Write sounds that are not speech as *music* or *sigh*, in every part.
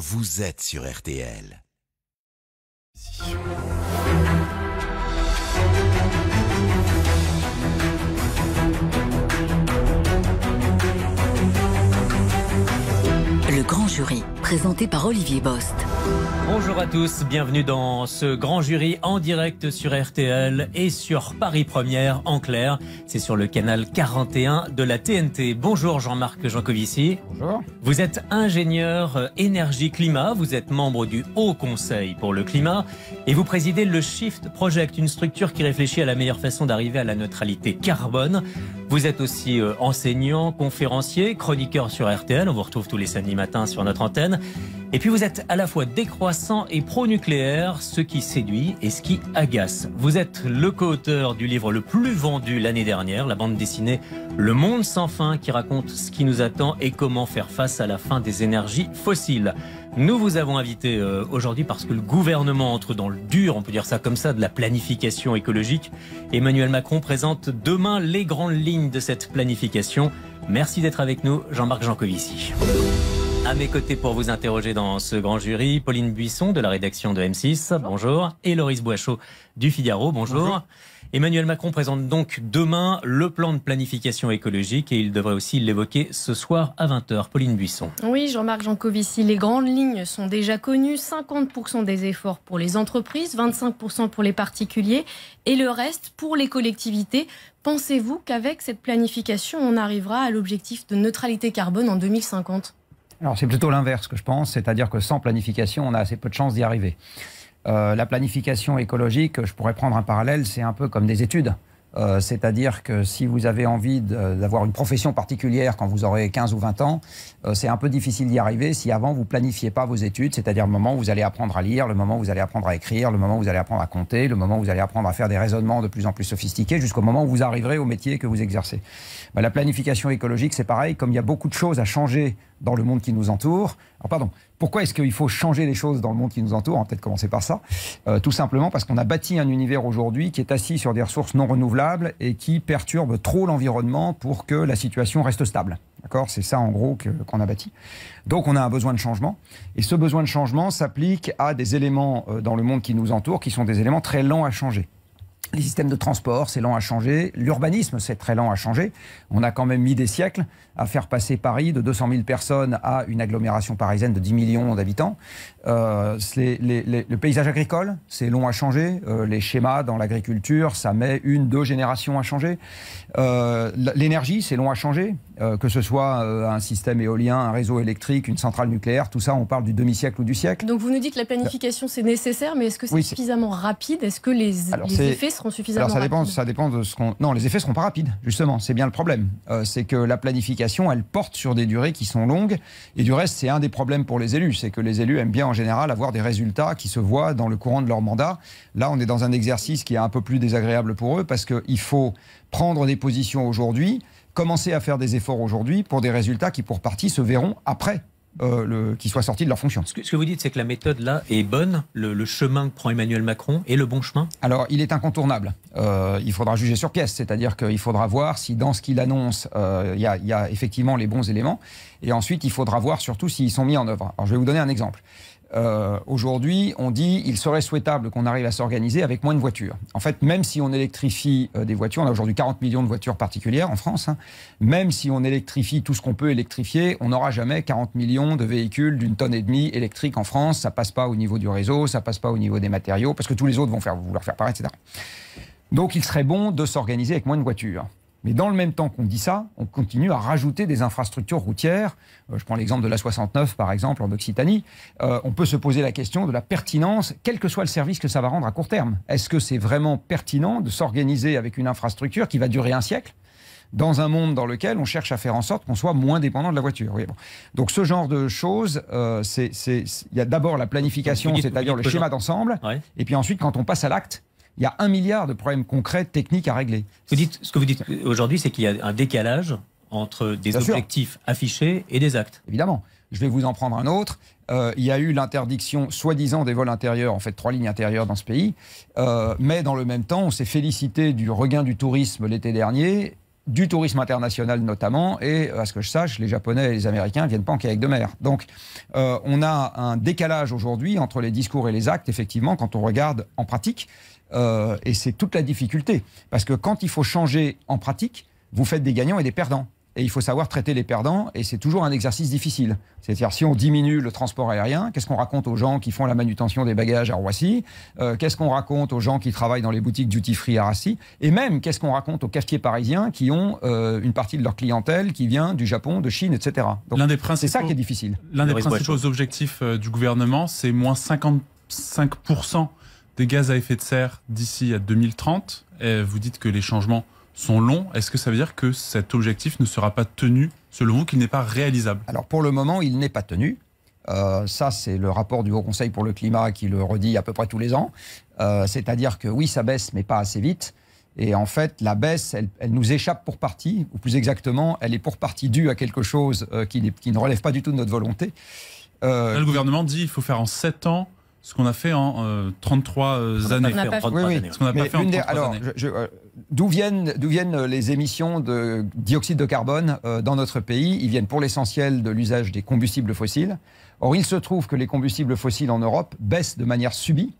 Vous êtes sur RTL. Le grand jury présenté par Olivier Bost. Bonjour à tous, bienvenue dans ce grand jury en direct sur RTL et sur Paris Première en clair. C'est sur le canal 41 de la TNT. Bonjour Jean-Marc Jancovici. Bonjour. Vous êtes ingénieur énergie-climat, vous êtes membre du Haut Conseil pour le climat et vous présidez le Shift Project, une structure qui réfléchit à la meilleure façon d'arriver à la neutralité carbone. Vous êtes aussi euh, enseignant, conférencier, chroniqueur sur RTL, on vous retrouve tous les samedis matins sur notre antenne. Et puis vous êtes à la fois décroissant et pro-nucléaire, ce qui séduit et ce qui agace. Vous êtes le co-auteur du livre le plus vendu l'année dernière, la bande dessinée Le Monde sans fin, qui raconte ce qui nous attend et comment faire face à la fin des énergies fossiles. Nous vous avons invité euh, aujourd'hui parce que le gouvernement entre dans le dur, on peut dire ça comme ça, de la planification écologique. Emmanuel Macron présente demain les grandes lignes de cette planification. Merci d'être avec nous, Jean-Marc Jancovici. À mes côtés pour vous interroger dans ce grand jury, Pauline Buisson de la rédaction de M6, bonjour, et Loris Boischaud du Figaro, bonjour. bonjour. Emmanuel Macron présente donc demain le plan de planification écologique et il devrait aussi l'évoquer ce soir à 20h. Pauline Buisson. Oui, Jean-Marc Jancovici, les grandes lignes sont déjà connues. 50% des efforts pour les entreprises, 25% pour les particuliers et le reste pour les collectivités. Pensez-vous qu'avec cette planification, on arrivera à l'objectif de neutralité carbone en 2050 alors c'est plutôt l'inverse que je pense, c'est-à-dire que sans planification, on a assez peu de chances d'y arriver. Euh, la planification écologique, je pourrais prendre un parallèle, c'est un peu comme des études. Euh, c'est-à-dire que si vous avez envie d'avoir une profession particulière quand vous aurez 15 ou 20 ans, euh, c'est un peu difficile d'y arriver si avant vous planifiez pas vos études, c'est-à-dire le moment où vous allez apprendre à lire, le moment où vous allez apprendre à écrire, le moment où vous allez apprendre à compter, le moment où vous allez apprendre à faire des raisonnements de plus en plus sophistiqués jusqu'au moment où vous arriverez au métier que vous exercez. Bah, la planification écologique, c'est pareil, comme il y a beaucoup de choses à changer dans le monde qui nous entoure. Alors, pardon, pourquoi est-ce qu'il faut changer les choses dans le monde qui nous entoure On peut-être commencer par ça. Euh, tout simplement parce qu'on a bâti un univers aujourd'hui qui est assis sur des ressources non renouvelables et qui perturbe trop l'environnement pour que la situation reste stable. D'accord C'est ça en gros qu'on a bâti. Donc on a un besoin de changement. Et ce besoin de changement s'applique à des éléments euh, dans le monde qui nous entoure qui sont des éléments très lents à changer. Les systèmes de transport, c'est lent à changer. L'urbanisme, c'est très lent à changer. On a quand même mis des siècles à faire passer Paris de 200 000 personnes à une agglomération parisienne de 10 millions d'habitants. Euh, le paysage agricole, c'est long à changer. Euh, les schémas dans l'agriculture, ça met une, deux générations à changer. Euh, l'énergie, c'est long à changer. que ce soit un système éolien, un réseau électrique, une centrale nucléaire, tout ça, on parle du demi-siècle ou du siècle. Donc vous nous dites que la planification, c'est nécessaire, mais est-ce que c'est suffisamment rapide Est-ce que les, effets seront suffisamment alors, ça dépend, ça dépend de ce qu'on... Non, les effets ne seront pas rapides, justement. C'est bien le problème. c'est que la planification elle porte sur des durées qui sont longues. Et du reste, c'est un des problèmes pour les élus, c'est que les élus aiment bien en général avoir des résultats qui se voient dans le courant de leur mandat. Là, on est dans un exercice qui est un peu plus désagréable pour eux parce qu'il faut prendre des positions aujourd'hui, commencer à faire des efforts aujourd'hui pour des résultats qui pour partie se verront après euh, le, qui soient sortis de leur fonction. Ce que, vous dites, c'est que la méthode là est bonne, le, le, chemin que prend Emmanuel Macron est le bon chemin Alors, il est incontournable. Euh, il faudra juger sur pièce, c'est-à-dire qu'il faudra voir si dans ce qu'il annonce, euh, il y, y, a effectivement les bons éléments, et ensuite, il faudra voir surtout s'ils sont mis en œuvre. Alors, je vais vous donner un exemple. Euh, aujourd'hui, on dit il serait souhaitable qu'on arrive à s'organiser avec moins de voitures. En fait, même si on électrifie euh, des voitures, on a aujourd'hui 40 millions de voitures particulières en France, hein, même si on électrifie tout ce qu'on peut électrifier, on n'aura jamais 40 millions de véhicules d'une tonne et demie électriques en France. Ça passe pas au niveau du réseau, ça passe pas au niveau des matériaux, parce que tous les autres vont vouloir faire pareil, etc. Donc il serait bon de s'organiser avec moins de voitures. Mais dans le même temps qu'on dit ça, on continue à rajouter des infrastructures routières. Euh, je prends l'exemple de la 69, par exemple, en Occitanie. Euh, on peut se poser la question de la pertinence, quel que soit le service que ça va rendre à court terme. Est-ce que c'est vraiment pertinent de s'organiser avec une infrastructure qui va durer un siècle dans un monde dans lequel on cherche à faire en sorte qu'on soit moins dépendant de la voiture. Oui, Donc ce genre de choses, euh, il y a d'abord la planification, c'est-à-dire le schéma d'ensemble, et puis ensuite quand on passe à l'acte, il y a un milliard de problèmes concrets, techniques à régler. ce que vous dites aujourd'hui, c'est qu'il y a un décalage entre des objectifs affichés et des actes. Évidemment. Je vais vous en prendre un autre. Euh, il y a eu l'interdiction, soi-disant, des vols intérieurs, en fait, trois lignes intérieures dans ce pays. Euh, mais dans le même temps, on s'est félicité du regain du tourisme l'été dernier, du tourisme international notamment. Et euh, à ce que je sache, les Japonais et les Américains viennent pas en kayak de mer. Donc, on a un décalage aujourd'hui entre les discours et les actes, effectivement, quand on regarde en pratique. Euh, et c'est toute la difficulté. Parce que quand il faut changer en pratique, vous faites des gagnants et des perdants. Et il faut savoir traiter les perdants, et c'est toujours un exercice difficile. C'est-à-dire, si on diminue le transport aérien, qu'est-ce qu'on raconte aux gens qui font la manutention des bagages à Roissy euh, Qu'est-ce qu'on raconte aux gens qui travaillent dans les boutiques duty-free à Roissy Et même, qu'est-ce qu'on raconte aux cafetiers parisiens qui ont euh, une partie de leur clientèle qui vient du Japon, de Chine, etc. des c'est ça qui est difficile. L'un des principaux objectifs du gouvernement, c'est moins 55% des gaz à effet de serre d'ici à 2030. vous dites que les changements sont longs. Est-ce que ça veut dire que cet objectif ne sera pas tenu, selon vous, qu'il n'est pas réalisable Alors pour le moment, il n'est pas tenu. Euh, ça, c'est le rapport du Haut Conseil pour le climat qui le redit à peu près tous les ans. Euh, c'est-à-dire que oui, ça baisse, mais pas assez vite. Et en fait, la baisse, elle, elle, nous échappe pour partie, ou plus exactement, elle est pour partie due à quelque chose euh, qui, ne relève pas du tout de notre volonté. le gouvernement dit qu'il faut faire en 7 ans ce qu'on a fait en 33 euh, euh, années. d'où viennent, d'où viennent les émissions de dioxyde de carbone euh, dans notre pays Ils viennent pour l'essentiel de l'usage des combustibles fossiles. Or, il se trouve que les combustibles fossiles en Europe baissent de manière subie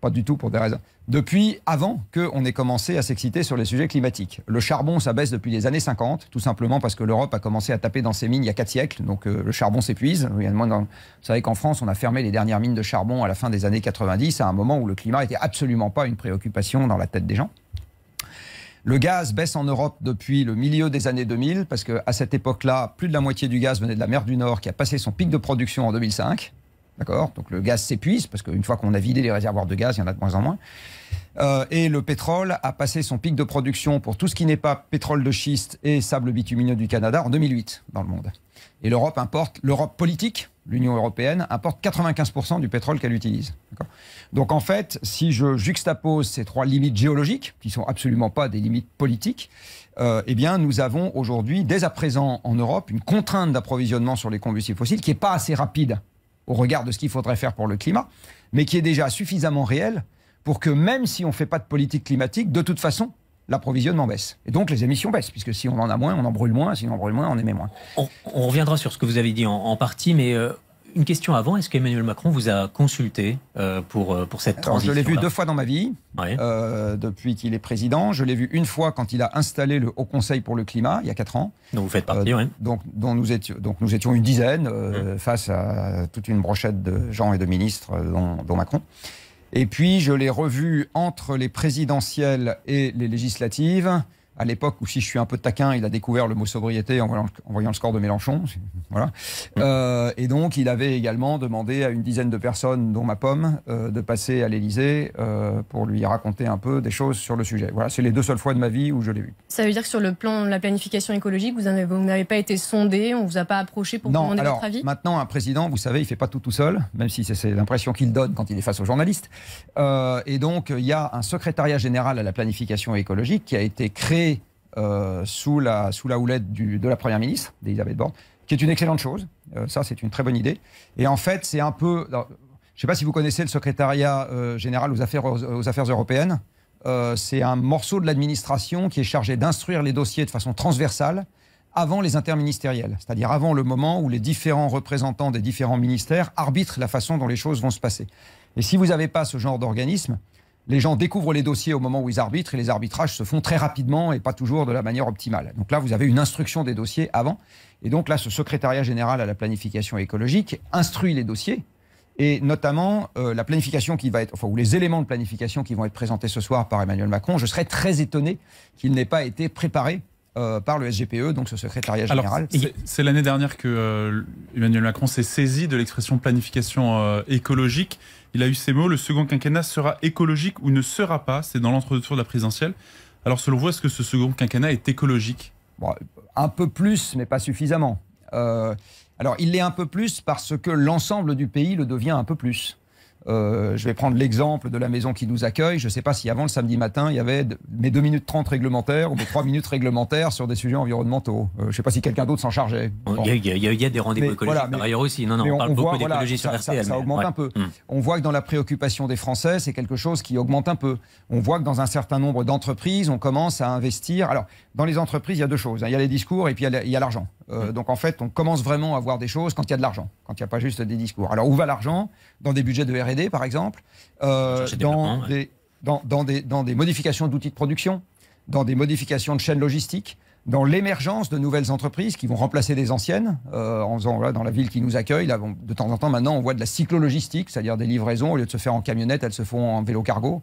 pas du tout pour des raisons. Depuis avant qu'on ait commencé à s'exciter sur les sujets climatiques. Le charbon, ça baisse depuis les années 50, tout simplement parce que l'Europe a commencé à taper dans ses mines il y a 4 siècles, donc euh, le charbon s'épuise. Vous savez qu'en France, on a fermé les dernières mines de charbon à la fin des années 90, à un moment où le climat n'était absolument pas une préoccupation dans la tête des gens. Le gaz baisse en Europe depuis le milieu des années 2000, parce qu'à cette époque-là, plus de la moitié du gaz venait de la mer du Nord, qui a passé son pic de production en 2005. Donc le gaz s'épuise, parce qu'une fois qu'on a vidé les réservoirs de gaz, il y en a de moins en moins. Euh, et le pétrole a passé son pic de production pour tout ce qui n'est pas pétrole de schiste et sable bitumineux du Canada en 2008 dans le monde. Et l'Europe importe, l'Europe politique, l'Union européenne, importe 95% du pétrole qu'elle utilise. Donc en fait, si je juxtapose ces trois limites géologiques, qui ne sont absolument pas des limites politiques, euh, eh bien nous avons aujourd'hui, dès à présent en Europe, une contrainte d'approvisionnement sur les combustibles fossiles qui n'est pas assez rapide au regard de ce qu'il faudrait faire pour le climat, mais qui est déjà suffisamment réel pour que même si on ne fait pas de politique climatique, de toute façon, l'approvisionnement baisse. Et donc les émissions baissent, puisque si on en a moins, on en brûle moins, si on en brûle moins, on émet moins. On, reviendra sur ce que vous avez dit en, partie, mais euh, une question avant, est-ce qu'Emmanuel Macron vous a consulté euh, pour, euh, pour cette transition Je l'ai vu deux fois dans ma vie, euh, depuis qu'il est président. Je l'ai vu une fois quand il a installé le Haut Conseil pour le climat, il y a quatre ans. Donc vous faites partie, oui. Donc, nous étions, donc nous étions une dizaine hum. face à toute une brochette de gens et de ministres, dont, dont Macron. Et puis je l'ai revu entre les présidentielles et les législatives à l'époque où, si je suis un peu taquin, il a découvert le mot sobriété en voyant, le score de Mélenchon. Voilà. Euh, et donc, il avait également demandé à une dizaine de personnes, dont ma pomme, euh, de passer à l'Élysée euh, pour lui raconter un peu des choses sur le sujet. Voilà, c'est les deux seules fois de ma vie où je l'ai vu. Ça veut dire que sur le plan de la planification écologique, vous n'avez pas été sondé, on ne vous a pas approché pour demander votre avis Maintenant, un président, vous savez, il ne fait pas tout tout seul, même si c'est l'impression qu'il donne quand il est face aux journalistes. et donc, il y a un secrétariat général à la planification écologique qui a été créé euh, sous, la, sous la houlette de la Première ministre, d'Elisabeth Borne, qui est une excellente chose. Euh, ça, c'est une très bonne idée. Et en fait, c'est un peu... je ne sais pas si vous connaissez le secrétariat euh, général aux affaires, aux affaires européennes. c'est un morceau de l'administration qui est chargé d'instruire les dossiers de façon transversale avant les interministériels, c'est-à-dire avant le moment où les différents représentants des différents ministères arbitrent la façon dont les choses vont se passer. Et si vous n'avez pas ce genre d'organisme, les gens découvrent les dossiers au moment où ils arbitrent et les arbitrages se font très rapidement et pas toujours de la manière optimale. Donc là, vous avez une instruction des dossiers avant. Et donc là, ce secrétariat général à la planification écologique instruit les dossiers et notamment euh, la planification qui va être, enfin, ou les éléments de planification qui vont être présentés ce soir par Emmanuel Macron. Je serais très étonné qu'il n'ait pas été préparé euh, par le SGPE, donc ce secrétariat général. C'est l'année dernière que euh, Emmanuel Macron s'est saisi de l'expression planification écologique. Il a eu ces mots, le second quinquennat sera écologique ou ne sera pas, c'est dans lentre de la présidentielle. Alors selon vous, est-ce que ce second quinquennat est écologique Un peu plus, mais pas suffisamment. Euh, alors il l'est un peu plus parce que l'ensemble du pays le devient un peu plus. Euh, je vais prendre l'exemple de la maison qui nous accueille. Je ne sais pas si avant le samedi matin, il y avait mes 2 minutes 30 réglementaires ou mes 3 minutes réglementaires sur des sujets environnementaux. Euh, je ne sais pas si quelqu'un d'autre s'en chargeait. Il y, a des rendez-vous écologiques par ailleurs aussi. on, parle beaucoup d'écologie ça, augmente un peu. Hum. On voit que dans la préoccupation des Français, c'est quelque chose qui augmente un peu. On voit que dans un certain nombre d'entreprises, on commence à investir. Alors, dans les entreprises, il y a deux choses. Hein. Il y a les discours et puis il y a l'argent. Euh, mm. donc en fait, on commence vraiment à voir des choses quand il y a de l'argent, quand il n'y a pas juste des discours. Alors où va l'argent Dans des budgets de RD, par exemple, euh, dans, des, modifications d'outils de production, dans des modifications de chaînes logistiques dans l'émergence de nouvelles entreprises qui vont remplacer des anciennes, euh, en faisant dans la ville qui nous accueille, de temps en temps maintenant on voit de la cyclologistique, c'est-à-dire des livraisons, au lieu de se faire en camionnette, elles se font en vélo cargo.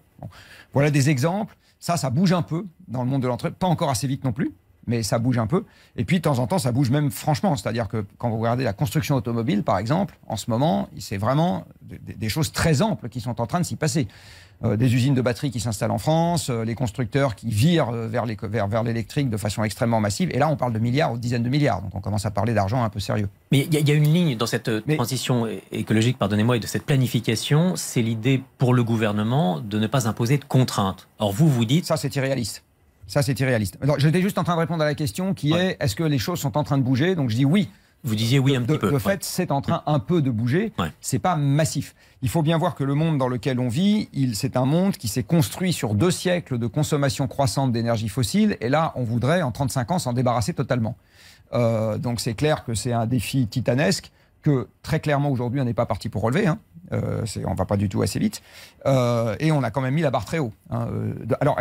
Voilà des exemples, ça ça bouge un peu dans le monde de l'entreprise, pas encore assez vite non plus, mais ça bouge un peu. Et puis, de temps en temps, ça bouge même franchement. C'est-à-dire que quand vous regardez la construction automobile, par exemple, en ce moment, c'est vraiment des, choses très amples qui sont en train de s'y passer. Euh, des usines de batteries qui s'installent en France, euh, les constructeurs qui virent euh, vers l'électrique de façon extrêmement massive. Et là, on parle de milliards ou dizaines de milliards. Donc, on commence à parler d'argent un peu sérieux. Mais il y, a une ligne dans cette transition écologique, pardonnez-moi, et de cette planification, c'est l'idée pour le gouvernement de ne pas imposer de contraintes. Or, vous, vous dites... Ça, c'est irréaliste. Ça, c'est irréaliste. J'étais juste en train de répondre à la question qui est est-ce que les choses sont en train de bouger Donc je dis oui. Vous disiez oui un petit peu. De fait, c'est en train un peu de bouger. C'est pas massif. Il faut bien voir que le monde dans lequel on vit, c'est un monde qui s'est construit sur deux siècles de consommation croissante d'énergie fossile. Et là, on voudrait, en 35 ans, s'en débarrasser totalement. Euh, donc c'est clair que c'est un défi titanesque que très clairement aujourd'hui on n'est pas parti pour relever. Hein. Euh, on va pas du tout assez vite. Euh, et on a quand même mis la barre très haut. Hein, alors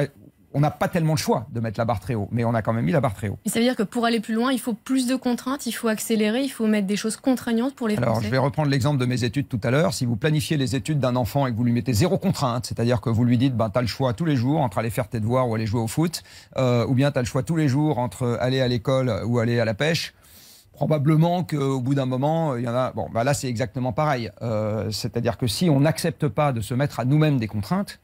on n'a pas tellement le choix de mettre la barre très haut, mais on a quand même mis la barre très haut. Et ça veut dire que pour aller plus loin, il faut plus de contraintes, il faut accélérer, il faut mettre des choses contraignantes pour les Alors, je vais reprendre l'exemple de mes études tout à l'heure. Si vous planifiez les études d'un enfant et que vous lui mettez zéro contrainte, c'est-à-dire que vous lui dites, ben, tu as le choix tous les jours entre aller faire tes devoirs ou aller jouer au foot, euh, ou bien tu as le choix tous les jours entre aller à l'école ou aller à la pêche, probablement qu'au bout d'un moment, euh, il y en a. Bon, bah là, c'est exactement pareil. Euh, c'est-à-dire que si on n'accepte pas de se mettre à nous-mêmes des contraintes,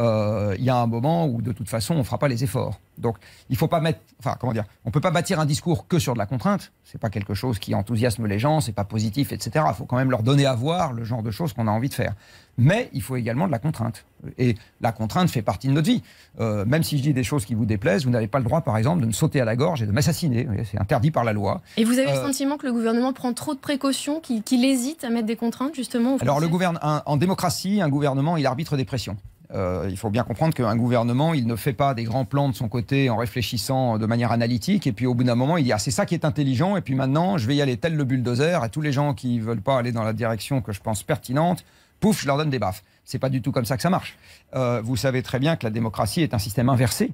euh, il y a un moment où de toute façon on ne fera pas les efforts. Donc il faut pas mettre, enfin comment dire, on peut pas bâtir un discours que sur de la contrainte. C'est pas quelque chose qui enthousiasme les gens, c'est pas positif, etc. Il faut quand même leur donner à voir le genre de choses qu'on a envie de faire. Mais il faut également de la contrainte. Et la contrainte fait partie de notre vie. Euh, même si je dis des choses qui vous déplaisent, vous n'avez pas le droit, par exemple, de me sauter à la gorge et de m'assassiner. C'est interdit par la loi. Et vous avez le euh, sentiment que le gouvernement prend trop de précautions, qu'il hésite à mettre des contraintes justement. alors le gouvernement, en démocratie, un gouvernement, il arbitre des pressions. Euh, il faut bien comprendre qu'un gouvernement, il ne fait pas des grands plans de son côté en réfléchissant de manière analytique. Et puis au bout d'un moment, il dit Ah, c'est ça qui est intelligent. Et puis maintenant, je vais y aller tel le bulldozer. à tous les gens qui ne veulent pas aller dans la direction que je pense pertinente, pouf, je leur donne des baffes. C'est pas du tout comme ça que ça marche. Euh, vous savez très bien que la démocratie est un système inversé.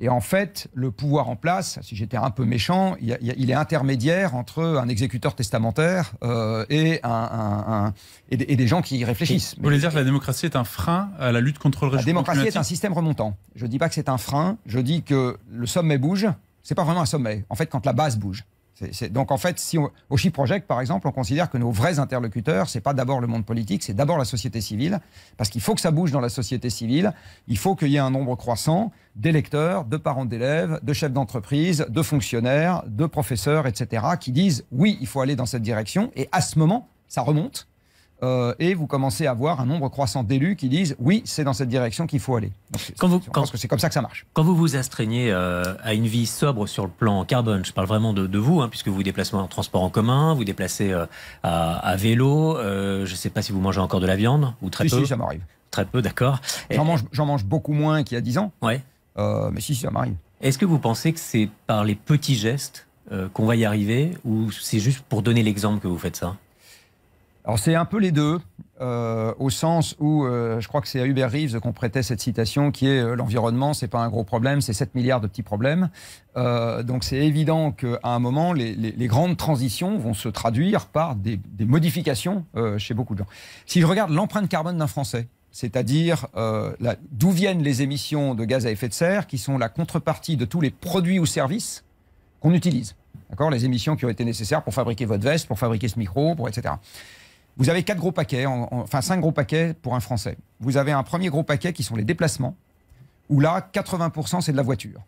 Et en fait, le pouvoir en place, si j'étais un peu méchant, il, est intermédiaire entre un exécuteur testamentaire euh, et, un, et, des, gens qui réfléchissent. Vous voulez dire que la démocratie est un frein à la lutte contre le régime La démocratie est un système remontant. Je ne dis pas que c'est un frein, je dis que le sommet bouge. C'est pas vraiment un sommet. En fait, quand la base bouge donc en fait, si on, au Chip Project, par exemple, on considère que nos vrais interlocuteurs, c'est pas d'abord le monde politique, c'est d'abord la société civile, parce qu'il faut que ça bouge dans la société civile, il faut qu'il y ait un nombre croissant d'électeurs, de parents d'élèves, de chefs d'entreprise, de fonctionnaires, de professeurs, etc., qui disent oui, il faut aller dans cette direction, et à ce moment, ça remonte, euh, et vous commencez à voir un nombre croissant d'élus qui disent oui, c'est dans cette direction qu'il faut aller. je pense que c'est comme ça que ça marche. Quand vous vous astreignez euh, à une vie sobre sur le plan carbone, je parle vraiment de, vous, hein, puisque vous vous déplacez en transport en commun, vous vous déplacez euh, à, vélo, je ne sais pas si vous mangez encore de la viande, ou très peu. Si, ça m'arrive. Très peu, d'accord. J'en mange, beaucoup moins qu'il y a 10 ans. Oui. mais si, ça m'arrive. Est-ce que vous pensez que c'est par les petits gestes qu'on va y arriver, ou c'est juste pour donner l'exemple que vous faites ça alors c'est un peu les deux, euh, au sens où euh, je crois que c'est à Hubert Reeves qu'on prêtait cette citation qui est euh, l'environnement, c'est pas un gros problème, c'est 7 milliards de petits problèmes. Euh, donc c'est évident qu'à un moment, les, les, les, grandes transitions vont se traduire par des, des modifications euh, chez beaucoup de gens. Si je regarde l'empreinte carbone d'un Français, c'est-à-dire euh, d'où viennent les émissions de gaz à effet de serre, qui sont la contrepartie de tous les produits ou services qu'on utilise. D'accord Les émissions qui ont été nécessaires pour fabriquer votre veste, pour fabriquer ce micro, pour etc. Vous avez quatre gros paquets, enfin cinq gros paquets pour un Français. Vous avez un premier gros paquet qui sont les déplacements, où là, 80% c'est de la voiture.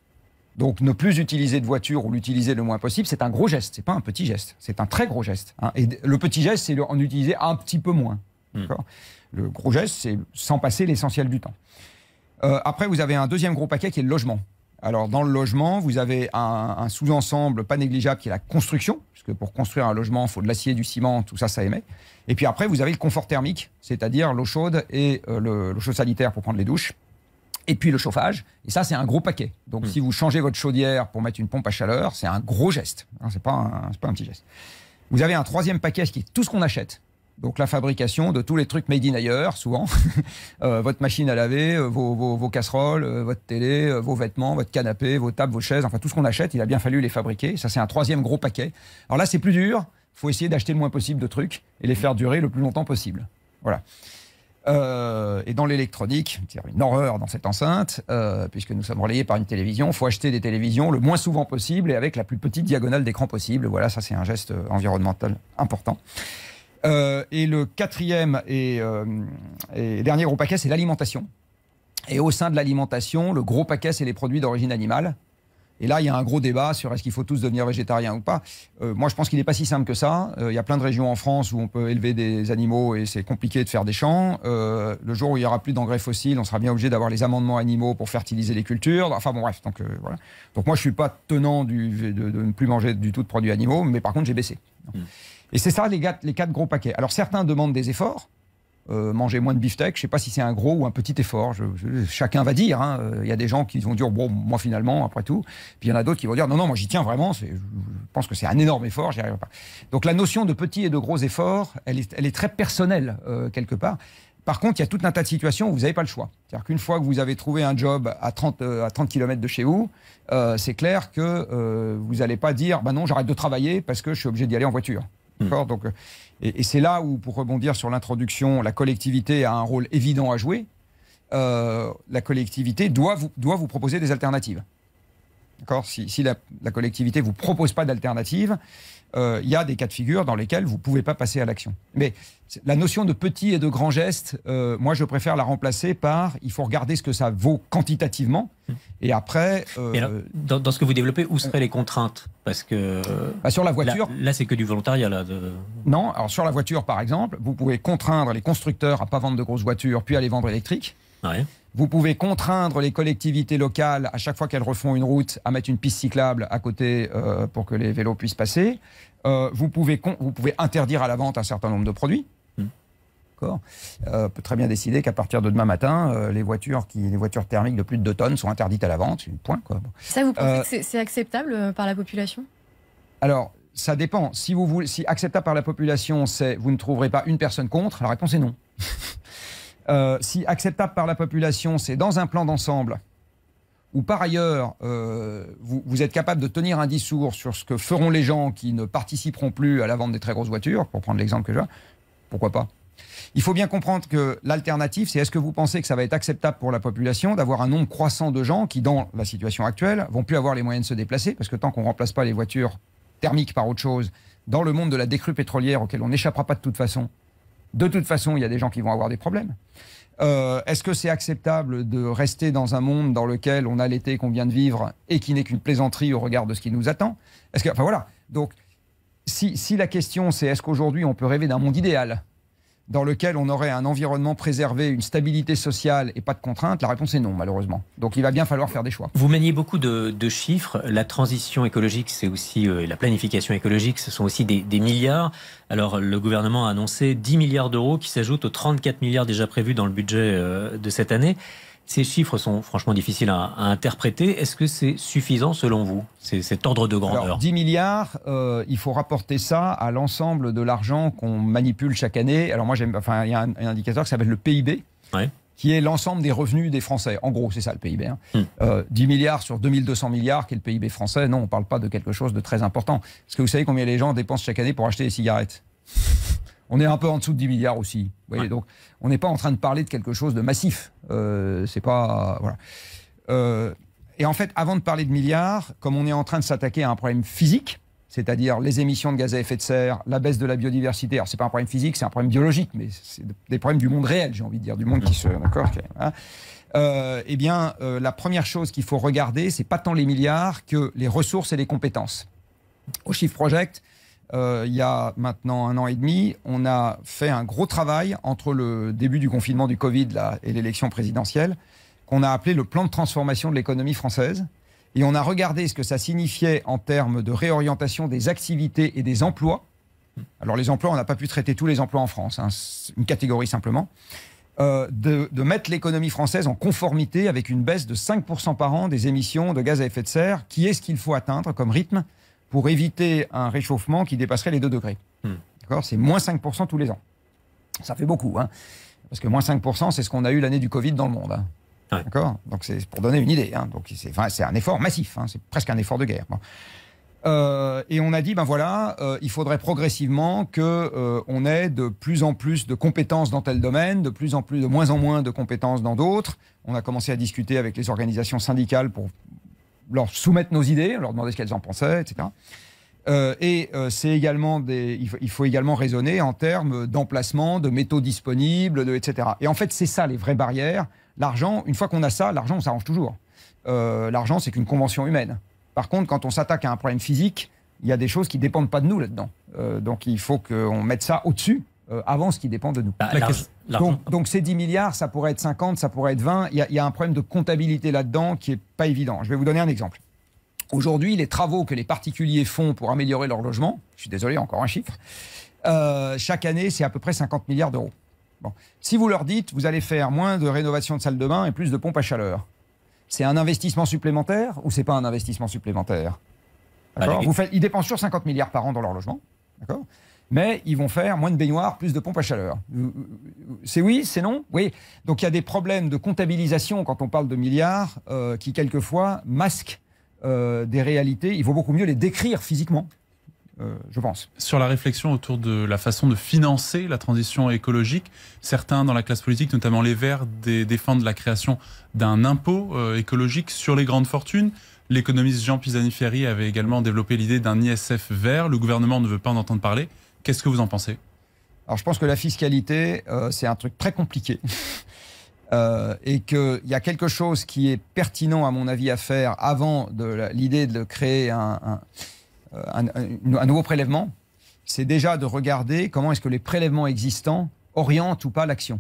Donc ne plus utiliser de voiture ou l'utiliser le moins possible, c'est un gros geste, c'est pas un petit geste, c'est un très gros geste. Hein. Et le petit geste, c'est en utiliser un petit peu moins. Hmm. Le gros geste, c'est sans passer l'essentiel du temps. Euh, après, vous avez un deuxième gros paquet qui est le logement. Alors, dans le logement, vous avez un, sous-ensemble pas négligeable qui est la construction, Parce que pour construire un logement, il faut de l'acier, du ciment, tout ça, ça émet. Et puis après, vous avez le confort thermique, c'est-à-dire l'eau chaude et euh, l'eau chaude sanitaire pour prendre les douches. Et puis le chauffage. Et ça, c'est un gros paquet. Donc, hmm. si vous changez votre chaudière pour mettre une pompe à chaleur, c'est un gros geste. Hein, ce n'est pas, un, pas un petit geste. Vous avez un troisième paquet ce qui est tout ce qu'on achète donc la fabrication de tous les trucs made in ailleurs, souvent. *laughs* Euh, votre machine à laver, euh, vos, casseroles, euh, votre télé, vos vêtements, votre canapé, vos tables, vos chaises, enfin tout ce qu'on achète, il a bien fallu les fabriquer. Ça, c'est un troisième gros paquet. Alors là, c'est plus dur. Il faut essayer d'acheter le moins possible de trucs et les faire durer le plus longtemps possible. Voilà. Euh, et dans l'électronique, c'est une horreur dans cette enceinte, puisque nous sommes relayés par une télévision, il faut acheter des télévisions le moins souvent possible et avec la plus petite diagonale d'écran possible. Voilà, ça c'est un geste environnemental important. Euh, et le quatrième euh, et dernier gros paquet, c'est l'alimentation. Et au sein de l'alimentation, le gros paquet, c'est les produits d'origine animale. Et là, il y a un gros débat sur est-ce qu'il faut tous devenir végétariens ou pas. Euh, moi, je pense qu'il n'est pas si simple que ça. Euh, il y a plein de régions en France où on peut élever des animaux et c'est compliqué de faire des champs. Euh, le jour où il n'y aura plus d'engrais fossiles, on sera bien obligé d'avoir les amendements animaux pour fertiliser les cultures. Enfin bon, bref. Donc, voilà. donc moi, je ne suis pas tenant du, de, ne plus manger du tout de produits animaux, mais par contre, j'ai baissé. Mmh. Et c'est ça les, les quatre gros paquets. Alors certains demandent des efforts. Euh, manger moins de beefsteak. Je ne sais pas si c'est un gros ou un petit effort. chacun va dire. Hein. Il hein. y a des gens qui vont dire, bon, moi finalement, après tout. Puis il y en a d'autres qui vont dire, non, non, moi j'y tiens vraiment. Je, je pense que c'est un énorme effort, j'y arrive pas. Donc la notion de petit et de gros effort, elle est, elle est très personnelle, euh, quelque part. Par contre, il y a tout un tas de situations où vous n'avez pas le choix. C'est-à-dire qu'une fois que vous avez trouvé un job à 30, euh, à 30 km de chez vous, c'est clair que vous n'allez pas dire, ben non, j'arrête de travailler parce que je suis obligé d'y aller en voiture. Hmm. d'accord et, c'est là où, pour rebondir sur l'introduction, la collectivité a un rôle évident à jouer. Euh, la collectivité doit vous, doit vous proposer des alternatives. D'accord si, la, collectivité ne vous propose pas d'alternatives il euh, y a des cas de figure dans lesquels vous ne pouvez pas passer à l'action. Mais la notion de petit et de grand geste, euh, moi je préfère la remplacer par il faut regarder ce que ça vaut quantitativement. Hmm. Et après. Euh, dans, ce que vous développez, où seraient les contraintes Parce que. Bah, sur la voiture. Là, c'est que du volontariat. Là, Non, alors sur la voiture par exemple, vous pouvez contraindre les constructeurs à ne pas vendre de grosses voitures puis à les vendre électriques. Ouais. Vous pouvez contraindre les collectivités locales, à chaque fois qu'elles refont une route, à mettre une piste cyclable à côté euh, pour que les vélos puissent passer. Euh, vous, pouvez vous pouvez interdire à la vente un certain nombre de produits. Hmm. Euh, on peut très bien décider qu'à partir de demain matin, les, voitures qui, les voitures thermiques de plus de 2 tonnes sont interdites à la vente. point, quoi. Ça, vous pensez que c'est acceptable par la population Alors, ça dépend. Si, vous si acceptable par la population, c'est vous ne trouverez pas une personne contre, la réponse est non. *laughs* Euh, si acceptable par la population, c'est dans un plan d'ensemble, ou par ailleurs, euh, vous, êtes capable de tenir un discours sur ce que feront les gens qui ne participeront plus à la vente des très grosses voitures, pour prendre l'exemple que j'ai, pourquoi pas il faut bien comprendre que l'alternative, c'est est-ce que vous pensez que ça va être acceptable pour la population d'avoir un nombre croissant de gens qui, dans la situation actuelle, vont plus avoir les moyens de se déplacer Parce que tant qu'on ne remplace pas les voitures thermiques par autre chose, dans le monde de la décrue pétrolière auquel on n'échappera pas de toute façon, de toute façon, il y a des gens qui vont avoir des problèmes. Euh, est-ce que c'est acceptable de rester dans un monde dans lequel on a l'été qu'on vient de vivre et qui n'est qu'une plaisanterie au regard de ce qui nous attend Est-ce que, enfin voilà. Donc, si, si la question c'est est-ce qu'aujourd'hui on peut rêver d'un monde idéal dans lequel on aurait un environnement préservé, une stabilité sociale et pas de contraintes La réponse est non, malheureusement. Donc il va bien falloir faire des choix. Vous maniez beaucoup de, chiffres. La transition écologique, c'est aussi euh, la planification écologique, ce sont aussi des, milliards. Alors le gouvernement a annoncé 10 milliards d'euros qui s'ajoutent aux 34 milliards déjà prévus dans le budget euh, de cette année. Ces chiffres sont franchement difficiles à, interpréter. Est-ce que c'est suffisant selon vous, cet ordre de grandeur Alors, 10 milliards, euh, il faut rapporter ça à l'ensemble de l'argent qu'on manipule chaque année. Alors moi, j'aime, enfin, il y a un, indicateur qui s'appelle le PIB. qui est l'ensemble des revenus des Français. En gros, c'est ça le PIB. 10 hein. hmm. euh, milliards sur 2200 milliards, qui est le PIB français, non, on ne parle pas de quelque chose de très important. Parce que vous savez combien les gens dépensent chaque année pour acheter des cigarettes on est un peu en dessous de 10 milliards aussi. voyez, donc on n'est pas en train de parler de quelque chose de massif. Euh, c'est pas voilà. Euh, et en fait, avant de parler de milliards, comme on est en train de s'attaquer à un problème physique, c'est-à-dire les émissions de gaz à effet de serre, la baisse de la biodiversité. Alors c'est pas un problème physique, c'est un problème biologique, mais c'est des problèmes du monde réel, j'ai envie de dire, du monde qui se, d'accord. Hein. Euh, eh bien, la première chose qu'il faut regarder, c'est pas tant les milliards que les ressources et les compétences. Au Chiffre Project, euh, il y a maintenant un an et demi, on a fait un gros travail entre le début du confinement du Covid là, et l'élection présidentielle, qu'on a appelé le plan de transformation de l'économie française. Et on a regardé ce que ça signifiait en termes de réorientation des activités et des emplois. Alors les emplois, on n'a pas pu traiter tous les emplois en France, hein, une catégorie simplement. Euh, de, de, mettre l'économie française en conformité avec une baisse de 5% par an des émissions de gaz à effet de serre, qui est ce qu'il faut atteindre comme rythme pour éviter un réchauffement qui dépasserait les 2 degrés. Hmm. C'est moins 5% tous les ans. Ça fait beaucoup, hein. parce que moins 5%, c'est ce qu'on a eu l'année du Covid dans le monde. Hein. D'accord Donc c'est pour donner une idée. Hein. c'est un effort massif, c'est presque un effort de guerre. Euh, et on a dit, ben voilà, euh, il faudrait progressivement qu'on euh, ait de plus en plus de compétences dans tel domaine, de plus en plus, de moins en moins de compétences dans d'autres. On a commencé à discuter avec les organisations syndicales pour leur soumettre nos idées, leur demander ce qu'elles en pensaient, etc. et euh, euh, c'est également des, il, faut, également raisonner en termes d'emplacement, de métaux disponibles, de, etc. Et en fait, c'est ça les vraies barrières. L'argent, une fois qu'on a ça, l'argent, on s'arrange toujours. Euh, l'argent, c'est qu'une convention humaine. Par contre, quand on s'attaque à un problème physique, il y a des choses qui ne dépendent pas de nous là-dedans. donc il faut qu'on mette ça au-dessus euh, avant ce qui dépend de nous. Bah, donc, ces 10 milliards, ça pourrait être 50, ça pourrait être 20. Il y, a, un problème de comptabilité là-dedans qui n'est pas évident. Je vais vous donner un exemple. Aujourd'hui, les travaux que les particuliers font pour améliorer leur logement, je suis désolé, encore un chiffre, euh, chaque année, c'est à peu près 50 milliards d'euros. Bon. Si vous leur dites, vous allez faire moins de rénovation de salles de bain et plus de pompes à chaleur, c'est un investissement supplémentaire ou c'est pas un investissement supplémentaire Il bah, Vous faites, ils dépensent sur 50 milliards par an dans leur logement. D'accord mais ils vont faire moins de baignoires, plus de pompes à chaleur. Euh, euh, c'est oui, c'est non Oui. Donc il y a des problèmes de comptabilisation quand on parle de milliards euh, qui quelquefois masquent des réalités. Il vaut beaucoup mieux les décrire physiquement. je pense. Sur la réflexion autour de la façon de financer la transition écologique, certains dans la classe politique, notamment les Verts, défendent la création d'un impôt écologique sur les grandes fortunes. L'économiste Jean Pisani-Ferry avait également développé l'idée d'un ISF vert. Le gouvernement ne veut pas en entendre parler. Qu'est-ce que vous en pensez Alors je pense que la fiscalité, euh, c'est un truc très compliqué. *laughs* Euh, et qu'il y a quelque chose qui est pertinent, à mon avis, à faire avant l'idée de créer euh, un, un, nouveau prélèvement, c'est déjà de regarder comment est-ce que les prélèvements existants orientent ou pas l'action.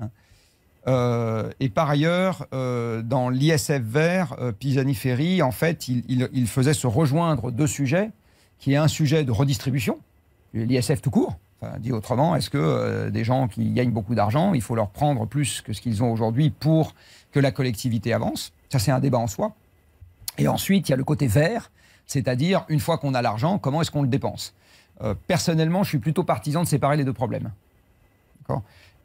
Hein. et par ailleurs, dans l'ISF vert, Pisani-Ferry, en fait, il, il faisait se rejoindre deux sujets, qui est un sujet de redistribution, l'ISF tout court. Enfin, dit autrement, est-ce que euh, des gens qui gagnent beaucoup d'argent, il faut leur prendre plus que ce qu'ils ont aujourd'hui pour que la collectivité avance Ça, c'est un débat en soi. Et ensuite, il y a le côté vert, c'est-à-dire, une fois qu'on a l'argent, comment est-ce qu'on le dépense euh, Personnellement, je suis plutôt partisan de séparer les deux problèmes.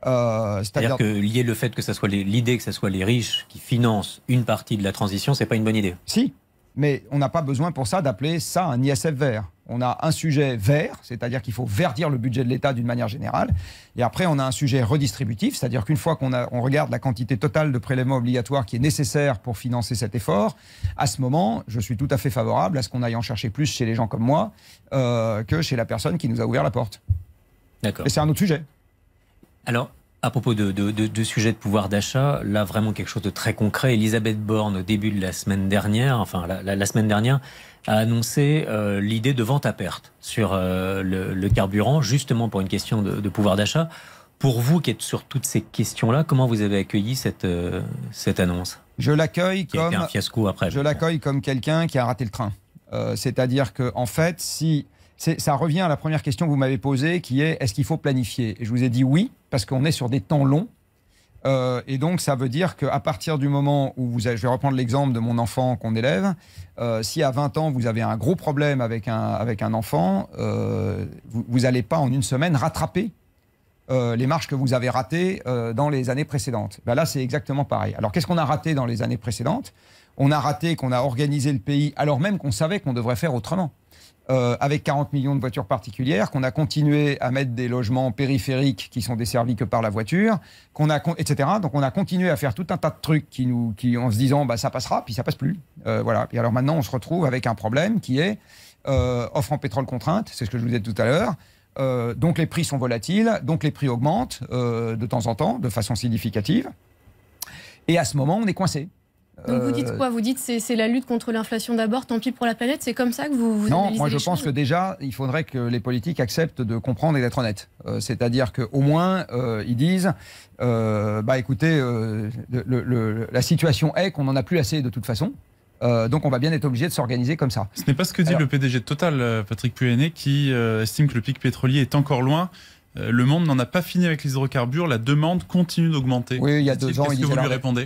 Euh, c'est-à-dire que lier le fait que ça soit l'idée que ce soit les riches qui financent une partie de la transition, c'est pas une bonne idée. Si, mais on n'a pas besoin pour ça d'appeler ça un ISF vert. On a un sujet vert, c'est-à-dire qu'il faut verdir le budget de l'État d'une manière générale. Et après, on a un sujet redistributif, c'est-à-dire qu'une fois qu'on on regarde la quantité totale de prélèvements obligatoires qui est nécessaire pour financer cet effort, à ce moment, je suis tout à fait favorable à ce qu'on aille en chercher plus chez les gens comme moi euh, que chez la personne qui nous a ouvert la porte. D'accord. Et c'est un autre sujet. Alors, à propos de, sujets de pouvoir d'achat, là vraiment quelque chose de très concret. Elisabeth Borne, au début de la semaine dernière, enfin la, semaine dernière, a annoncé euh, l'idée de vente à perte sur euh, le, carburant, justement pour une question de, pouvoir d'achat. Pour vous qui êtes sur toutes ces questions-là, comment vous avez accueilli cette, euh, annonce Je l'accueille comme après. Je l'accueille comme quelqu'un qui a raté le train. C'est-à-dire que en fait, si ça revient à la première question que vous m'avez posée, qui est est-ce qu'il faut planifier Et je vous ai dit oui parce qu'on est sur des temps longs. Euh, et donc, ça veut dire qu'à partir du moment où vous avez, je vais reprendre l'exemple de mon enfant qu'on élève, euh, si à 20 ans vous avez un gros problème avec un, avec un enfant, euh, vous n'allez pas en une semaine rattraper les marches que vous avez ratées dans les années précédentes. Ben là, c'est exactement pareil. Alors, qu'est-ce qu'on a raté dans les années précédentes On a raté qu'on a organisé le pays alors même qu'on savait qu'on devrait faire autrement. Euh, avec 40 millions de voitures particulières, qu'on a continué à mettre des logements périphériques qui sont desservis que par la voiture, qu'on a, etc. Donc on a continué à faire tout un tas de trucs qui nous, qui, en se disant bah, ça passera, puis ça passe plus. Euh, voilà. Et alors maintenant, on se retrouve avec un problème qui est euh, offre en pétrole contrainte, c'est ce que je vous disais tout à l'heure. Euh, donc les prix sont volatiles, donc les prix augmentent de temps en temps, de façon significative. Et à ce moment, on est coincé. Donc vous dites euh, quoi Vous dites c'est la lutte contre l'inflation d'abord, tant pis pour la planète, c'est comme ça que vous, vous Non, moi je pense que déjà, il faudrait que les politiques acceptent de comprendre et d'être honnêtes. Euh, c'est-à-dire qu'au moins, euh, ils disent, bah écoutez, la situation est qu'on n'en a plus assez de toute façon. donc on va bien être obligé de s'organiser comme ça. Ce n'est pas ce que dit le PDG de Total, Patrick Puyenet, qui estime que le pic pétrolier est encore loin euh, le monde n'en a pas fini avec les hydrocarbures, la demande continue d'augmenter. Oui, il y a deux ans, il disait,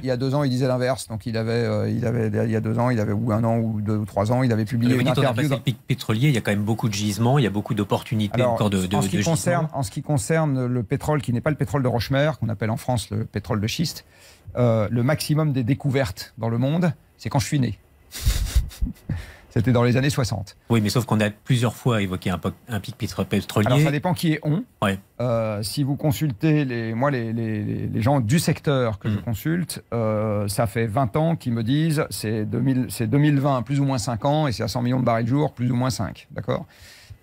il y a deux ans, il disait l'inverse. Donc il avait, euh, il avait, il y a deux ans, il avait ou un an ou deux ou trois ans, il avait publié euh, une interview. le pétrolier, il y a quand même beaucoup de gisements, il y a beaucoup d'opportunités encore de, de, en ce qui concerne, En ce qui concerne le pétrole, qui n'est pas le pétrole de Rochemer, qu'on appelle en France le pétrole de schiste, le maximum des découvertes dans le monde, c'est quand je suis né. C'était dans les années 60. Oui, mais sauf qu'on a plusieurs fois évoqué un, un pic pétrolier. Alors ça dépend qui est on. Euh, si vous consultez les, moi les, gens du secteur que je mm. consulte, euh, ça fait 20 ans qu'ils me disent c'est 2020 plus ou moins 5 ans et c'est à 100 millions de barils jour plus ou moins 5. D'accord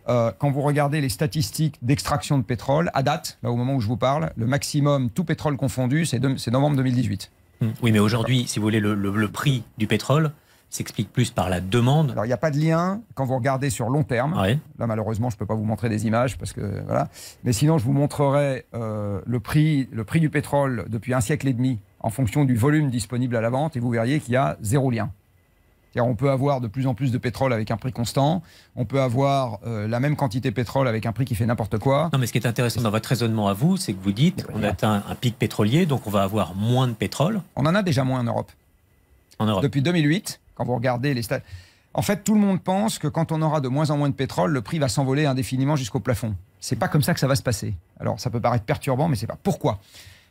euh, quand vous regardez les statistiques d'extraction de pétrole, à date, là au moment où je vous parle, le maximum, tout pétrole confondu, c'est novembre 2018. Mm. Oui, mais aujourd'hui, si vous voulez, le prix du pétrole, s'explique plus par la demande. Alors, il n'y a pas de lien quand vous regardez sur long terme. Là, malheureusement, je ne peux pas vous montrer des images parce que voilà. Mais sinon, je vous montrerai euh, le, prix, le prix du pétrole depuis un siècle et demi en fonction du volume disponible à la vente et vous verriez qu'il y a zéro lien. cest on peut avoir de plus en plus de pétrole avec un prix constant, on peut avoir euh, la même quantité de pétrole avec un prix qui fait n'importe quoi. Non, mais ce qui est intéressant dans votre raisonnement à vous, c'est que vous dites on atteint un pic pétrolier, donc on va avoir moins de pétrole. On en a déjà moins en Europe. En Europe. Depuis 2008, vous regardez les stats. En fait, tout le monde pense que quand on aura de moins en moins de pétrole, le prix va s'envoler indéfiniment jusqu'au plafond. C'est pas comme ça que ça va se passer. Alors, ça peut paraître perturbant, mais ce c'est pas. Pourquoi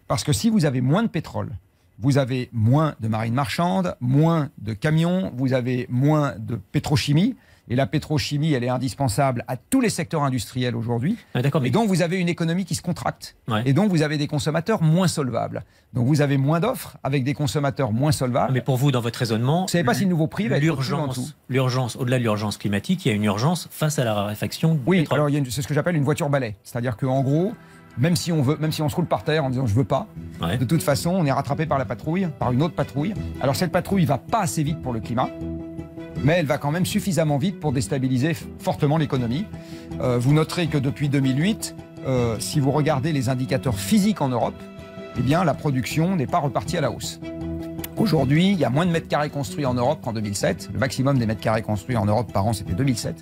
Parce que si vous avez moins de pétrole, vous avez moins de marines marchandes, moins de camions, vous avez moins de pétrochimie. Et la pétrochimie, elle est indispensable à tous les secteurs industriels aujourd'hui. Ah, Et donc, vous avez une économie qui se contracte. Et donc, vous avez des consommateurs moins solvables. Donc, vous avez moins d'offres avec des consommateurs moins solvables. Mais pour vous, dans votre raisonnement, vous ne pas si le nouveau prix l'urgence, l'urgence, au-delà de l'urgence climatique, il y a une urgence face à la raréfaction. Du oui, pétrole. alors c'est ce que j'appelle une voiture balai. C'est-à-dire qu'en gros, même si on veut, même si on se roule par terre en disant je veux pas. De toute façon, on est rattrapé par la patrouille, par une autre patrouille. Alors cette patrouille va pas assez vite pour le climat mais elle va quand même suffisamment vite pour déstabiliser fortement l'économie. Euh, vous noterez que depuis 2008, euh, si vous regardez les indicateurs physiques en Europe, eh bien, la production n'est pas repartie à la hausse. Aujourd'hui, il y a moins de mètres carrés construits en Europe qu'en 2007. Le maximum des mètres carrés construits en Europe par an, c'était 2007.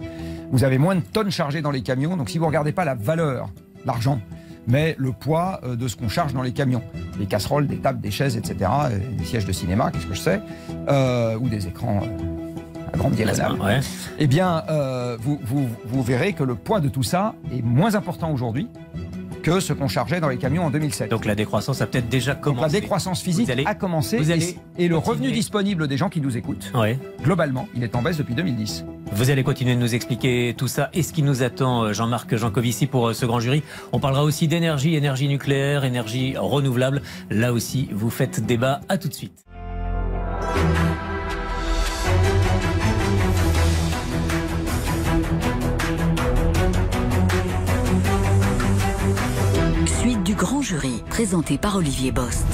Vous avez moins de tonnes chargées dans les camions. Donc, si vous ne regardez pas la valeur, l'argent, mais le poids euh, de ce qu'on charge dans les camions, les casseroles, des tables, des chaises, etc., des sièges de cinéma, qu'est-ce que je sais, ou des écrans eh bien, euh, vous, vous, verrez que le poids de tout ça est moins important aujourd'hui que ce qu'on chargeait dans les camions en 2007. Donc la décroissance a peut-être déjà commencé. la décroissance physique a commencé et, le revenu disponible des gens qui nous écoutent, globalement, il est en baisse depuis 2010. Vous allez continuer de nous expliquer tout ça et ce qui nous attend, euh, Jean-Marc Jancovici, pour euh, ce grand jury. On parlera aussi d'énergie, énergie nucléaire, énergie renouvelable. Là aussi, vous faites débat. À tout de suite. présenté par Olivier Bost.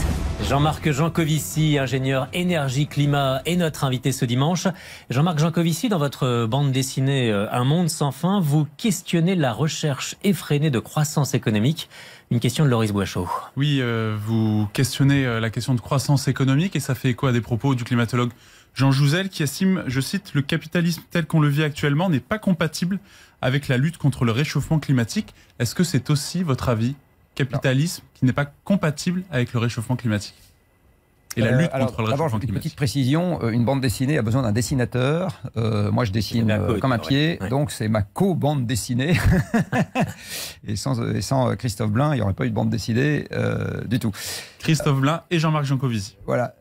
Jean-Marc Jancovici, ingénieur énergie, climat, est notre invité ce dimanche. Jean-Marc Jancovici, dans votre bande dessinée euh, Un monde sans fin, vous questionnez la recherche effrénée de croissance économique. Une question de Loris Boischaud. Oui, euh, vous questionnez euh, la question de croissance économique et ça fait écho à des propos du climatologue Jean Jouzel qui estime, je cite, le capitalisme tel qu'on le vit actuellement n'est pas compatible avec la lutte contre le réchauffement climatique. Est-ce que c'est aussi votre avis capitalisme qui n'est pas compatible avec le réchauffement climatique. Et la euh, lutte contre le réchauffement climatique. Une petite précision, euh, une bande dessinée a besoin d'un dessinateur. Euh, moi, je dessine comme un pied, donc c'est ma co-bande dessinée. *laughs* et, sans, sans, Christophe Blain, il n'y aurait pas eu de bande dessinée du tout. Christophe Blain et Jean-Marc Jancovici. Voilà.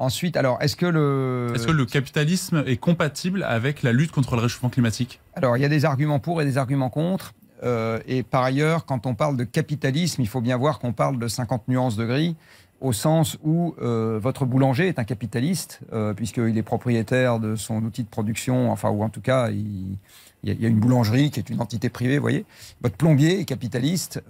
ensuite, alors, est-ce que le... Est-ce que le capitalisme est compatible avec la lutte contre le réchauffement climatique Alors, il y a des arguments pour et des arguments contre. Euh, et par ailleurs, quand on parle de capitalisme, il faut bien voir qu'on parle de 50 nuances de gris au sens où euh, votre boulanger est un capitaliste, euh, puisqu'il est propriétaire de son outil de production, enfin, ou en tout cas, il, y, a une boulangerie qui est une entité privée, vous voyez. Votre plombier est capitaliste,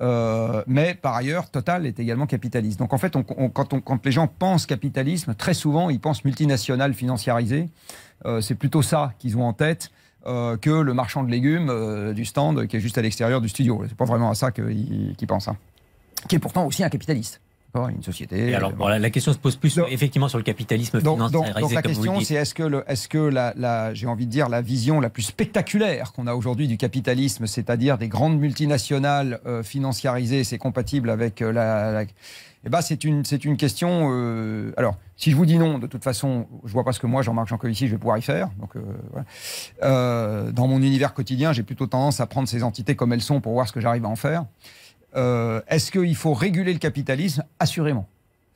mais par ailleurs, Total est également capitaliste. Donc en fait, quand, quand, les gens pensent capitalisme, très souvent, ils pensent multinationales financiarisées. c'est plutôt ça qu'ils ont en tête. Euh, que le marchand de légumes euh, du stand qui est juste à l'extérieur du studio. C'est pas vraiment à ça qu'il pense. Hein. Qui est pourtant aussi un capitaliste. Une société. alors, euh, la, question se pose plus effectivement sur le capitalisme financier. la question, c'est est-ce que, est-ce que la, j'ai envie de dire, la vision la plus spectaculaire qu'on a aujourd'hui du capitalisme, c'est-à-dire des grandes multinationales financiarisées, c'est compatible avec la eh ben, c'est une, c'est une question. Euh, alors, si je vous dis non, de toute façon, je vois pas ce que moi, Jean-Marc Jancovici, je vais pouvoir y faire. Donc, euh, euh, dans mon univers quotidien, j'ai plutôt tendance à prendre ces entités comme elles sont pour voir ce que j'arrive à en faire. est-ce qu'il faut réguler le capitalisme Assurément.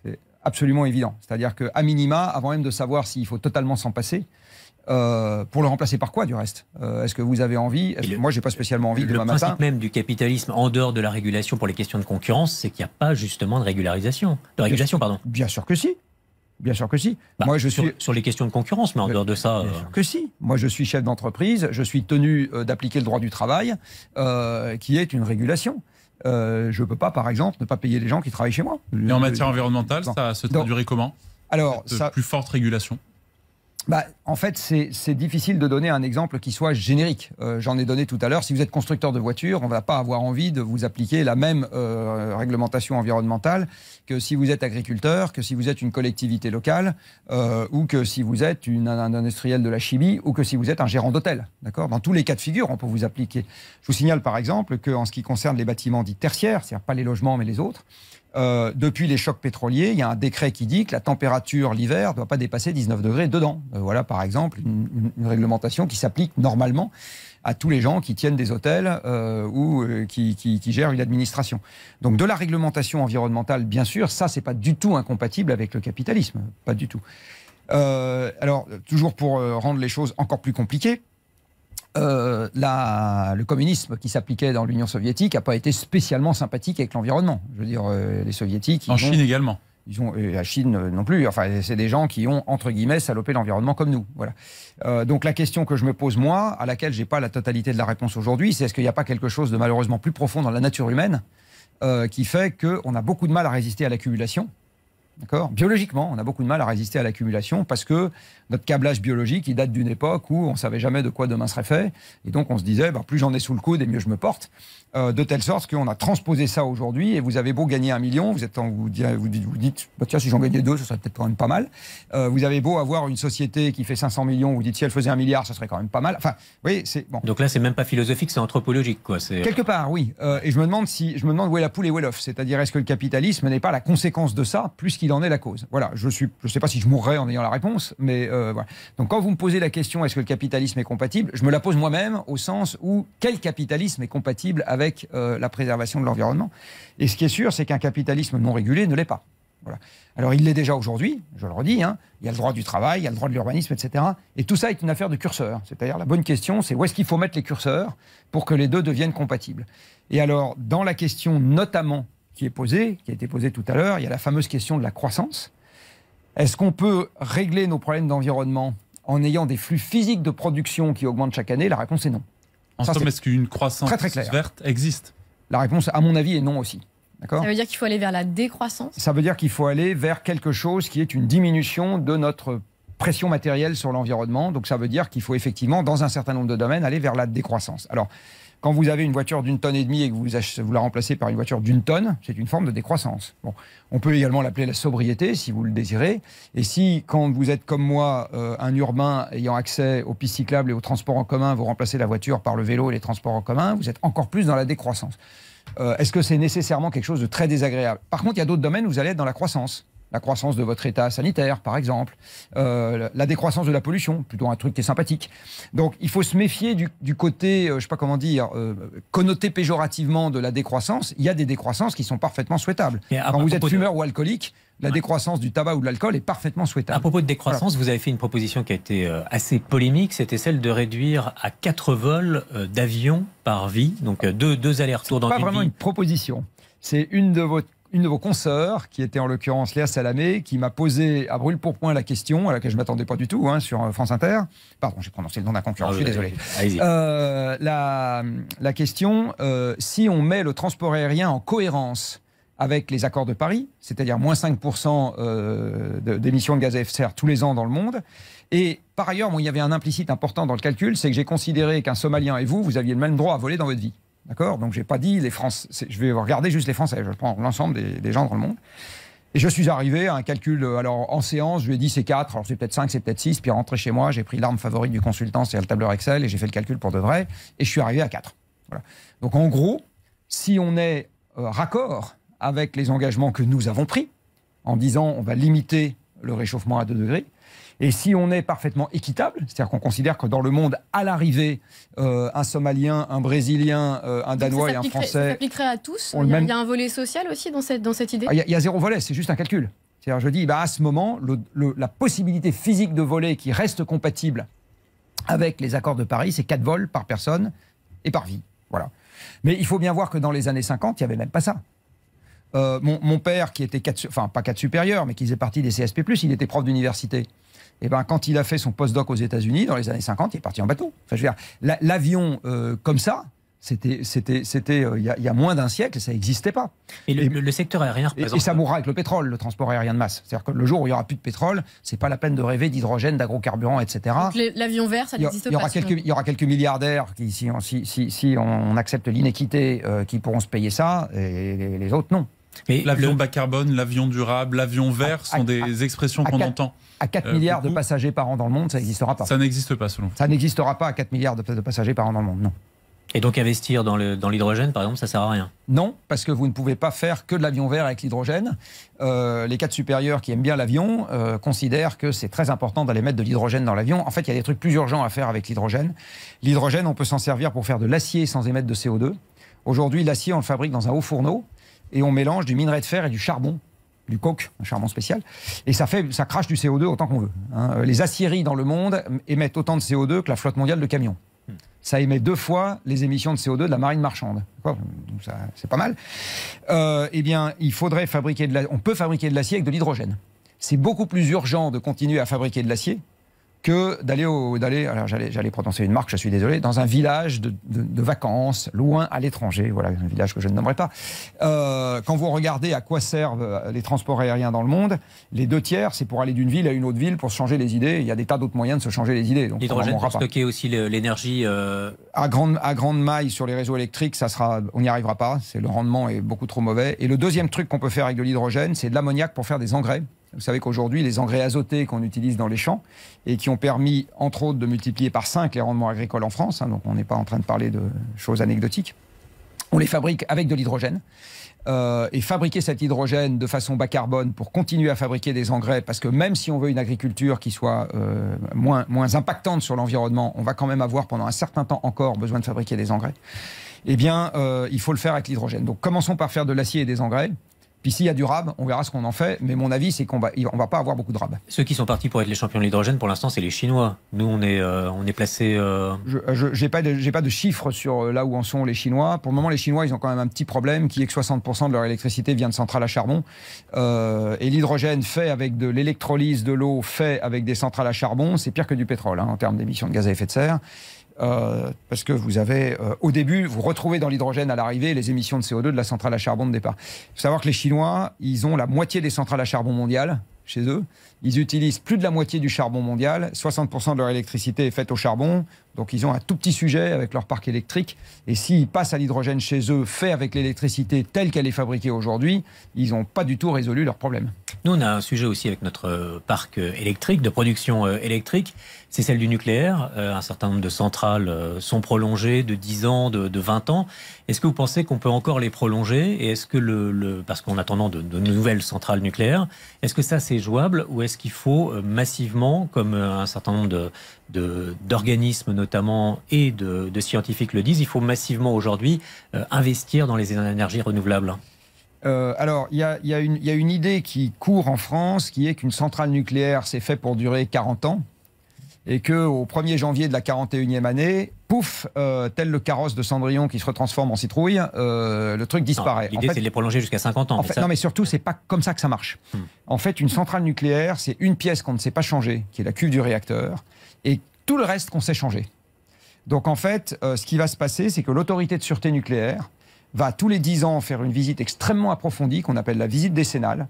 C'est absolument évident. C'est-à-dire qu'à minima, avant même de savoir s'il faut totalement s'en passer, euh, pour le remplacer par quoi du reste euh, Est-ce que vous avez envie Moi, Moi, n'ai pas spécialement envie de Le principe même du capitalisme en dehors de la régulation pour les questions de concurrence, c'est qu'il n'y a pas justement de régularisation, de régulation, bien, pardon. Bien sûr que si. Bien sûr que si. Bah, moi, je sur, suis... sur les questions de concurrence, mais en euh, dehors de ça. Bien sûr que si. Moi, je suis chef d'entreprise, je suis tenu d'appliquer le droit du travail, qui est une régulation. je ne peux pas, par exemple, ne pas payer les gens qui travaillent chez moi. Et en matière environnementale, ça se traduirait comment alors, plus forte régulation bah, en fait, c'est difficile de donner un exemple qui soit générique. Euh, j'en ai donné tout à l'heure. Si vous êtes constructeur de voitures, on va pas avoir envie de vous appliquer la même euh, réglementation environnementale que si vous êtes agriculteur, que si vous êtes une collectivité locale, euh, ou que si vous êtes une, un, industriel de la chimie, ou que si vous êtes un gérant d'hôtel. D'accord Dans tous les cas de figure, on peut vous appliquer. Je vous signale par exemple que, en ce qui concerne les bâtiments dits tertiaires, c'est-à-dire pas les logements mais les autres, euh, depuis les chocs pétroliers, il y a un décret qui dit que la température l'hiver ne doit pas dépasser 19 degrés dedans. Euh, voilà, par exemple, une, réglementation qui s'applique normalement à tous les gens qui tiennent des hôtels euh, ou euh, qui, qui, qui, gèrent une administration. Donc de la réglementation environnementale, bien sûr, ça, c'est pas du tout incompatible avec le capitalisme, pas du tout. alors, toujours pour rendre les choses encore plus compliquées, euh, le communisme qui s'appliquait dans l'Union soviétique n'a pas été spécialement sympathique avec l'environnement. Je veux dire, euh, les soviétiques... En Chine également. Ils ont, euh, la Chine non plus. Enfin, c'est des gens qui ont, entre guillemets, salopé l'environnement comme nous. Voilà. donc la question que je me pose, moi, à laquelle je n'ai pas la totalité de la réponse aujourd'hui, c'est est-ce qu'il n'y a pas quelque chose de malheureusement plus profond dans la nature humaine qui fait qu'on a beaucoup de mal à résister à l'accumulation D'accord Biologiquement, on a beaucoup de mal à résister à l'accumulation parce que notre câblage biologique, il date d'une époque où on ne savait jamais de quoi demain serait fait. Et donc, on se disait, bah, plus j'en ai sous le coude et mieux je me porte. Euh, de telle sorte qu'on a transposé ça aujourd'hui et vous avez beau gagner un million, vous, êtes en, vous, dites, vous dites bah, tiens, si j'en gagnais deux, ce serait peut-être quand même pas mal. Euh, vous avez beau avoir une société qui fait 500 millions, vous dites si elle faisait un milliard, ce serait quand même pas mal. Enfin, vous c'est. Bon. Donc là, c'est même pas philosophique, c'est anthropologique, quoi. Quelque part, oui. Euh, et je me, demande si, je me demande où est la poule et où est l'œuf. C'est-à-dire, est-ce que le capitalisme n'est pas la conséquence de ça, plus qu'il en est la cause. Voilà, je ne je sais pas si je mourrais en ayant la réponse, mais euh, voilà. Donc quand vous me posez la question est-ce que le capitalisme est compatible, je me la pose moi-même au sens où quel capitalisme est compatible avec euh, la préservation de l'environnement Et ce qui est sûr, c'est qu'un capitalisme non régulé ne l'est pas. Voilà. Alors il l'est déjà aujourd'hui, je le redis, hein. il y a le droit du travail, il y a le droit de l'urbanisme, etc. Et tout ça est une affaire de curseur. C'est-à-dire la bonne question, c'est où est-ce qu'il faut mettre les curseurs pour que les deux deviennent compatibles. Et alors dans la question notamment qui est posée, qui a été posée tout à l'heure. Il y a la fameuse question de la croissance. Est-ce qu'on peut régler nos problèmes d'environnement en ayant des flux physiques de production qui augmentent chaque année La réponse est non. En somme, est-ce qu'une croissance très, verte existe La réponse, à mon avis, est non aussi. Ça veut dire qu'il faut aller vers la décroissance Ça veut dire qu'il faut aller vers quelque chose qui est une diminution de notre pression matérielle sur l'environnement. Donc ça veut dire qu'il faut effectivement, dans un certain nombre de domaines, aller vers la décroissance. Alors, quand vous avez une voiture d'une tonne et demie et que vous, la remplacez par une voiture d'une tonne, c'est une forme de décroissance. Bon, on peut également l'appeler la sobriété si vous le désirez. Et si, quand vous êtes comme moi, euh, un urbain ayant accès aux pistes cyclables et aux transports en commun, vous remplacez la voiture par le vélo et les transports en commun, vous êtes encore plus dans la décroissance. Euh, est-ce que c'est nécessairement quelque chose de très désagréable Par contre, il y a d'autres domaines où vous allez être dans la croissance la croissance de votre état sanitaire, par exemple, euh, la décroissance de la pollution, plutôt un truc qui est sympathique. Donc il faut se méfier du, côté, euh, je ne sais pas comment dire, euh, connoté péjorativement de la décroissance. Il y a des décroissances qui sont parfaitement souhaitables. Quand vous êtes fumeur ou alcoolique, la décroissance du tabac ou de l'alcool est parfaitement souhaitable. À propos de décroissance, vous avez fait une proposition qui a été assez polémique, c'était celle de réduire à 4 vols d'avion par vie, donc deux, deux allers-retours dans une vie. pas vraiment une proposition, c'est une de vos une de vos consoeurs, qui était en l'occurrence Léa Salamé, qui m'a posé à brûle pour point la question, à laquelle je ne m'attendais pas du tout, hein, sur euh, France Inter. Pardon, j'ai prononcé le nom d'un concurrent, ah je suis bah, désolé. Bah, euh, la, la, question, euh, si on met le transport aérien en cohérence avec les accords de Paris, c'est-à-dire moins 5% euh, d'émissions de gaz à effet de serre tous les ans dans le monde, et par ailleurs, bon, il y avait un implicite important dans le calcul, c'est que j'ai considéré qu'un Somalien et vous, vous aviez le même droit à voler dans votre vie. D'accord Donc, n'ai pas dit les Français. Je vais regarder juste les Français. Je prends l'ensemble des, gens dans le monde. Et je suis arrivé à un calcul. Euh, alors, en séance, je lui ai dit c'est 4, alors c'est peut-être 5, c'est peut-être 6. Puis, rentré chez moi, j'ai pris l'arme favorite du consultant, c'est le tableur Excel, et j'ai fait le calcul pour de vrai. Et je suis arrivé à 4. Voilà. Donc, en gros, si on est euh, raccord avec les engagements que nous avons pris, en disant on va limiter le réchauffement à 2 degrés, et si on est parfaitement équitable, c'est-à-dire qu'on considère que dans le monde, à l'arrivée, euh, un Somalien, un Brésilien, euh, un Danois et un Français... Ça s'appliquerait à tous il y, a, un volet social aussi dans cette, dans cette idée ah, il, y a, zéro volet, c'est juste un calcul. C'est-à-dire, je dis, bah, à ce moment, la possibilité physique de voler qui reste compatible avec les accords de Paris, c'est 4 vols par personne et par vie. Voilà. Mais il faut bien voir que dans les années 50, il n'y avait même pas ça. Euh, mon, père, qui était, 4... enfin pas 4 supérieurs, mais qui faisait partie des CSP, il était prof d'université eh ben, quand il a fait son postdoc aux États-Unis, dans les années 50, il est parti en bateau. Enfin, l'avion euh, comme ça, c'était, c'était, c'était euh, il, y a, moins d'un siècle, ça n'existait pas. Et le, secteur aérien Et, ça mourra avec le pétrole, le transport aérien de masse. C'est-à-dire que le jour où il n'y aura plus de pétrole, c'est pas la peine de rêver d'hydrogène, d'agrocarburant, etc. l'avion vert, ça n'existe pas. Il y, aura quelques, y aura quelques milliardaires qui, si on, si, on accepte l'inéquité, euh, qui pourront se payer ça, et les autres non. L'avion bas carbone, l'avion durable, l'avion vert sont des expressions qu'on entend. À 4 euh, milliards de passagers par an dans le monde, ça n'existera pas. Ça n'existe pas, selon vous. Ça n'existera pas à 4 milliards de, passagers par an dans le monde, non. Et donc investir dans l'hydrogène, par exemple, ça ne sert à rien Non, parce que vous ne pouvez pas faire que de l'avion vert avec l'hydrogène. Euh, les quatre supérieurs qui aiment bien l'avion euh, considèrent que c'est très important d'aller mettre de l'hydrogène dans l'avion. En fait, il y a des trucs plus urgents à faire avec l'hydrogène. L'hydrogène, on peut s'en servir pour faire de l'acier sans émettre de CO2. Aujourd'hui, l'acier, on le fabrique dans un haut fourneau et on mélange du minerai de fer et du charbon du coke, un charbon spécial, et ça fait, ça crache du CO2 autant qu'on veut. Hein. Euh, les aciéries dans le monde émettent autant de CO2 que la flotte mondiale de camions. Hmm. Ça émet deux fois les émissions de CO2 de la marine marchande. c'est pas mal. Euh, eh bien, il faudrait fabriquer de la... on peut fabriquer de l'acier avec de l'hydrogène. C'est beaucoup plus urgent de continuer à fabriquer de l'acier que d'aller d'aller alors j'allais j'allais prononcer une marque je suis désolé dans un village de, de, vacances loin à l'étranger voilà un village que je ne nommerai pas euh, quand vous regardez à quoi servent euh, les transports aériens dans le monde les deux tiers c'est pour aller d'une ville à une autre ville pour se changer les idées il y a des tas d'autres moyens de se changer les idées donc l'hydrogène pour stocker aussi l'énergie euh, à grande à grande maille sur les réseaux électriques ça sera on n'y arrivera pas c'est le rendement est beaucoup trop mauvais et le deuxième truc qu'on peut faire avec de l'hydrogène c'est de l'ammoniac pour faire des engrais vous savez qu'aujourd'hui, les engrais azotés qu'on utilise dans les champs et qui ont permis, entre autres, de multiplier par 5 les rendements agricoles en France, hein, donc on n'est pas en train de parler de choses anecdotiques, on les fabrique avec de l'hydrogène. Euh, et fabriquer cet hydrogène de façon bas carbone pour continuer à fabriquer des engrais, parce que même si on veut une agriculture qui soit euh, moins, moins impactante sur l'environnement, on va quand même avoir pendant un certain temps encore besoin de fabriquer des engrais eh bien, euh, il faut le faire avec l'hydrogène. Donc, commençons par faire de l'acier et des engrais. Puis s'il y a du rab, on verra ce qu'on en fait. Mais mon avis, c'est qu'on va, on va pas avoir beaucoup de rab. Ceux qui sont partis pour être les champions de l'hydrogène, pour l'instant, c'est les Chinois. Nous, on est, euh, on est placés. Euh, je n'ai pas, de, pas de chiffres sur euh, là où en sont les Chinois. Pour le moment, les Chinois, ils ont quand même un petit problème qui est que 60% de leur électricité vient de centrales à charbon. et l'hydrogène fait avec de l'électrolyse de l'eau, fait avec des centrales à charbon, c'est pire que du pétrole hein, en termes d'émissions de gaz à effet de serre. Euh, parce que vous avez, euh, au début, vous retrouvez dans l'hydrogène à l'arrivée les émissions de CO2 de la centrale à charbon de départ. Il faut savoir que les Chinois, ils ont la moitié des centrales à charbon mondiales chez eux. Ils utilisent plus de la moitié du charbon mondial. 60% de leur électricité est faite au charbon. Donc ils ont un tout petit sujet avec leur parc électrique. Et s'ils passent à l'hydrogène chez eux, fait avec l'électricité telle qu'elle est fabriquée aujourd'hui, ils n'ont pas du tout résolu leur problème. Nous, on a un sujet aussi avec notre parc électrique, de production euh, électrique. C'est celle du nucléaire. Euh, un certain nombre de centrales euh, sont prolongées de 10 ans, de, 20 ans. Est-ce que vous pensez qu'on peut encore les prolonger Et est-ce que le, parce qu'en attendant de, nouvelles centrales nucléaires, est-ce que ça c'est jouable ou est-ce qu'il faut massivement, comme un certain nombre de, d'organismes notamment, notamment et de, scientifiques le disent, il faut massivement aujourd'hui euh, investir dans les énergies renouvelables. Euh, alors, il y, a, une idée qui court en France, qui est qu'une centrale nucléaire, s'est fait pour durer 40 ans, et qu'au 1er janvier de la 41e année, pouf, euh, tel le carrosse de Cendrillon qui se transforme en citrouille, le truc disparaît. L'idée, c'est de les prolonger jusqu'à 50 ans. Non, mais surtout, c'est pas comme ça que ça marche. Hmm. En fait, une centrale nucléaire, c'est une pièce qu'on ne sait pas changer, qui est la cuve du réacteur, et tout le reste qu'on sait changer. Donc en fait, euh, ce qui va se passer, c'est que l'autorité de sûreté nucléaire va tous les 10 ans faire une visite extrêmement approfondie, qu'on appelle la visite décennale,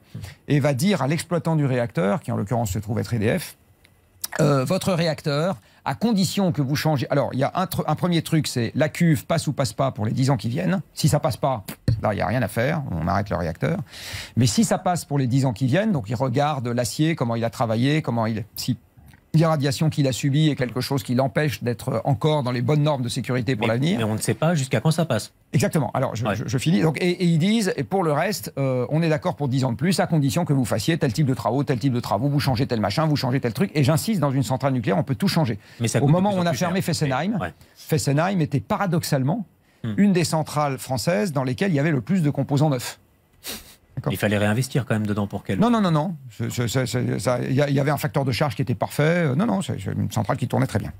et va dire à l'exploitant du réacteur, qui en l'occurrence se trouve être EDF, euh, votre réacteur, à condition que vous changez. Alors, il y a un, premier truc, c'est la cuve passe ou passe pas pour les 10 ans qui viennent. Si ça passe pas, là, il n'y a rien à faire, on arrête le réacteur. Mais si ça passe pour les 10 ans qui viennent, donc il regarde l'acier, comment il a travaillé, comment il. Si l'irradiation qu'il a subie est quelque chose qui l'empêche d'être encore dans les bonnes normes de sécurité pour l'avenir. Mais on ne sait pas jusqu'à quand ça passe. Exactement. Alors, je, finis. et, ils disent, et pour le reste, euh, on est d'accord pour 10 ans de plus, à condition que vous fassiez tel type de travaux, tel type de travaux, vous changez tel machin, vous changez tel truc. Et j'insiste, dans une centrale nucléaire, on peut tout changer. Mais Au moment où on a fermé Fessenheim, Fessenheim était paradoxalement hmm. une des centrales françaises dans lesquelles il y avait le plus de composants neufs. Il fallait réinvestir quand même dedans pour qu'elle. Non, non, non, non. Il y, avait un facteur de charge qui était parfait. Euh, non, non, c'est une centrale qui tournait très bien.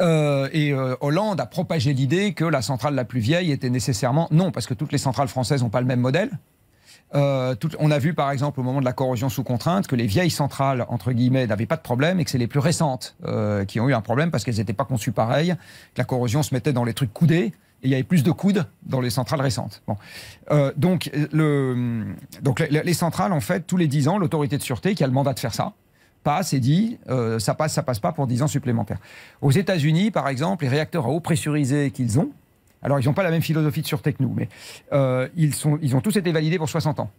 Euh, et euh, Hollande a propagé l'idée que la centrale la plus vieille était nécessairement. Non, parce que toutes les centrales françaises n'ont pas le même modèle. on a vu par exemple au moment de la corrosion sous contrainte que les vieilles centrales, entre guillemets, n'avaient pas de problème et que c'est les plus récentes qui ont eu un problème parce qu'elles n'étaient pas conçues pareilles, que la corrosion se mettait dans les trucs coudés il y avait plus de coudes dans les centrales récentes. Euh, donc, les, centrales, en fait, tous les 10 ans, l'autorité de sûreté qui a le mandat de faire ça, passe et dit euh, ça passe, ça passe pas pour 10 ans supplémentaires. Aux États-Unis, par exemple, les réacteurs à eau pressurisée qu'ils ont, alors ils n'ont pas la même philosophie de sûreté que nous, mais euh, ils, ils ont tous été validés pour 60 ans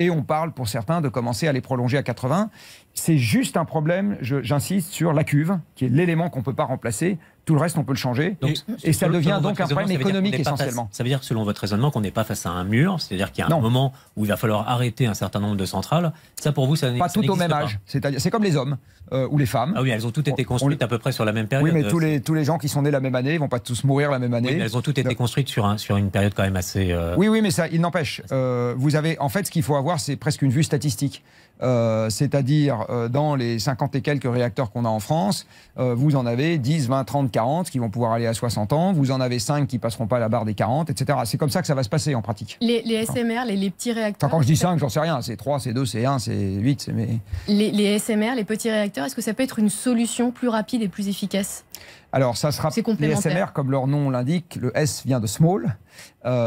et on parle pour certains de commencer à les prolonger à 80. C'est juste un problème, j'insiste, sur la cuve, qui est l'élément qu'on ne peut pas remplacer. Tout le reste, on peut le changer. et, ça devient donc un problème économique essentiellement. ça veut dire, selon votre raisonnement, qu'on n'est pas face à un mur, c'est-à-dire qu'il y a un moment où il va falloir arrêter un certain nombre de centrales. Ça, pour vous, ça n'est pas tout au même âge. C'est à c'est comme les hommes euh, ou les femmes. Ah oui, elles ont toutes été construites à peu près sur la même période. Oui, mais tous les, tous les gens qui sont nés la même année, ils vont pas tous mourir la même année. elles ont toutes été construites sur, sur une période quand même assez. Euh, oui, oui, mais ça, il n'empêche. Euh, vous avez, en fait, ce qu'il faut avoir, c'est presque une vue statistique. Euh, c'est-à-dire euh, dans les 50 et quelques réacteurs qu'on a en France, euh, vous en avez 10, 20, 30, 40 qui vont pouvoir aller à 60 ans, vous en avez 5 qui passeront pas la barre des 40, etc. C'est comme ça que ça va se passer en pratique. Les, SMR, les, petits réacteurs Quand je dis 5, j'en sais rien, c'est 3, c'est 2, c'est 1, c'est 8, c'est... Mais... Les, SMR, les petits réacteurs, est-ce que ça peut être une solution plus rapide et plus efficace alors, ça sera les SMR, comme leur nom l'indique, le S vient de small,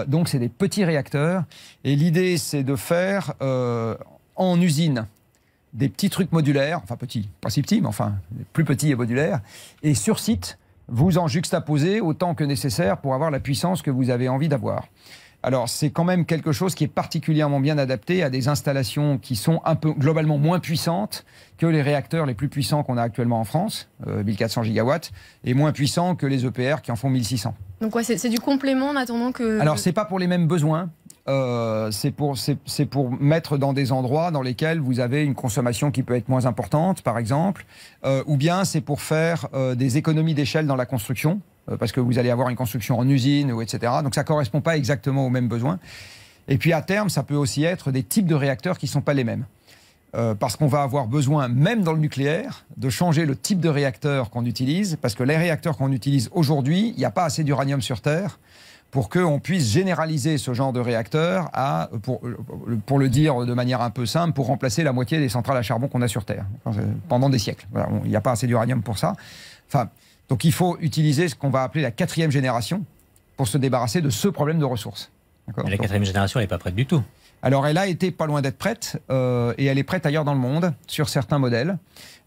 donc c'est des petits réacteurs. Et l'idée, c'est de faire, en usine des petits trucs modulaires, enfin petits, pas si petits, mais enfin plus petits et modulaires, et sur site, vous en juxtaposez autant que nécessaire pour avoir la puissance que vous avez envie d'avoir. Alors c'est quand même quelque chose qui est particulièrement bien adapté à des installations qui sont un peu globalement moins puissantes que les réacteurs les plus puissants qu'on a actuellement en France, 1400 euh, gigawatts, et moins puissants que les EPR qui en font 1600. Donc c'est du complément en attendant que... Alors c'est pas pour les mêmes besoins, euh, c'est pour, mettre dans des endroits dans lesquels vous avez une consommation qui peut être moins importante, par exemple, euh, ou bien c'est pour faire euh, des économies d'échelle dans la construction, parce que vous allez avoir une construction en usine, etc. Donc ça ne correspond pas exactement aux mêmes besoins. Et puis à terme, ça peut aussi être des types de réacteurs qui ne sont pas les mêmes. parce qu'on va avoir besoin, même dans le nucléaire, de changer le type de réacteur qu'on utilise, parce que les réacteurs qu'on utilise aujourd'hui, il n'y a pas assez d'uranium sur Terre pour qu'on puisse généraliser ce genre de réacteur à, pour, pour, le dire de manière un peu simple, pour remplacer la moitié des centrales à charbon qu'on a sur Terre pendant des siècles. Il n'y a pas assez d'uranium pour ça. Enfin, donc il faut utiliser ce qu'on va appeler la quatrième génération pour se débarrasser de ce problème de ressources. Mais la quatrième génération, n'est pas prête du tout. Alors elle a été pas loin d'être prête, euh, et elle est prête ailleurs dans le monde, sur certains modèles.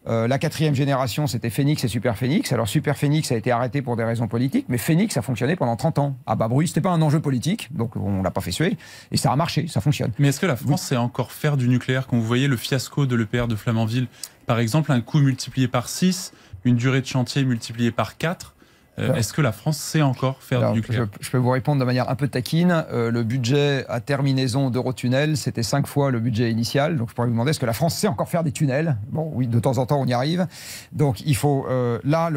Euh, la quatrième génération, c'était Phoenix et Super Phoenix. Alors Super Phoenix a été arrêté pour des raisons politiques, mais Phoenix a fonctionné pendant 30 ans. Ah bah bruit c'était pas un enjeu politique, donc on l'a pas fait suer, et ça a marché, ça fonctionne. Mais est-ce que la France sait encore faire du nucléaire Quand vous voyez le fiasco de l'EPR de Flamanville, par exemple, un coût multiplié par 6, une durée de chantier multipliée par 4, euh, est-ce que la France sait encore faire du nucléaire je, peux vous répondre de manière un peu taquine. Euh, le budget à terminaison d'Eurotunnel, c'était cinq fois le budget initial. Donc je pourrais vous demander est-ce que la France sait encore faire des tunnels Bon, oui, de temps en temps, on y arrive. Donc il faut. Euh, là,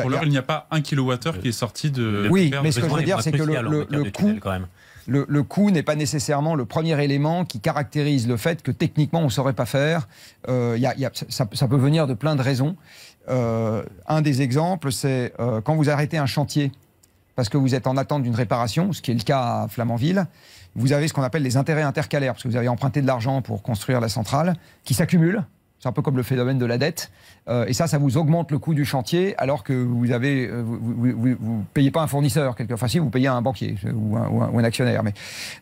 Pour l'heure, il n'y a pas un kilowattheure qui est sorti de. Oui, mais ce que je veux dire, c'est que le, le, coût. Le, le, coût n'est pas nécessairement le premier élément qui caractérise le fait que techniquement on ne saurait pas faire. Euh, y a, y a, ça, peut venir de plein de raisons. Euh, un des exemples, c'est euh, quand vous arrêtez un chantier parce que vous êtes en attente d'une réparation, ce qui est le cas à Flamanville, vous avez ce qu'on appelle les intérêts intercalaires, parce que vous avez emprunté de l'argent pour construire la centrale, qui s'accumule. C'est un peu comme le phénomène de la dette. Euh, et ça, ça vous augmente le coût du chantier, alors que vous avez, vous, payez pas un fournisseur, quelque... enfin si, vous payez un banquier ou un, actionnaire.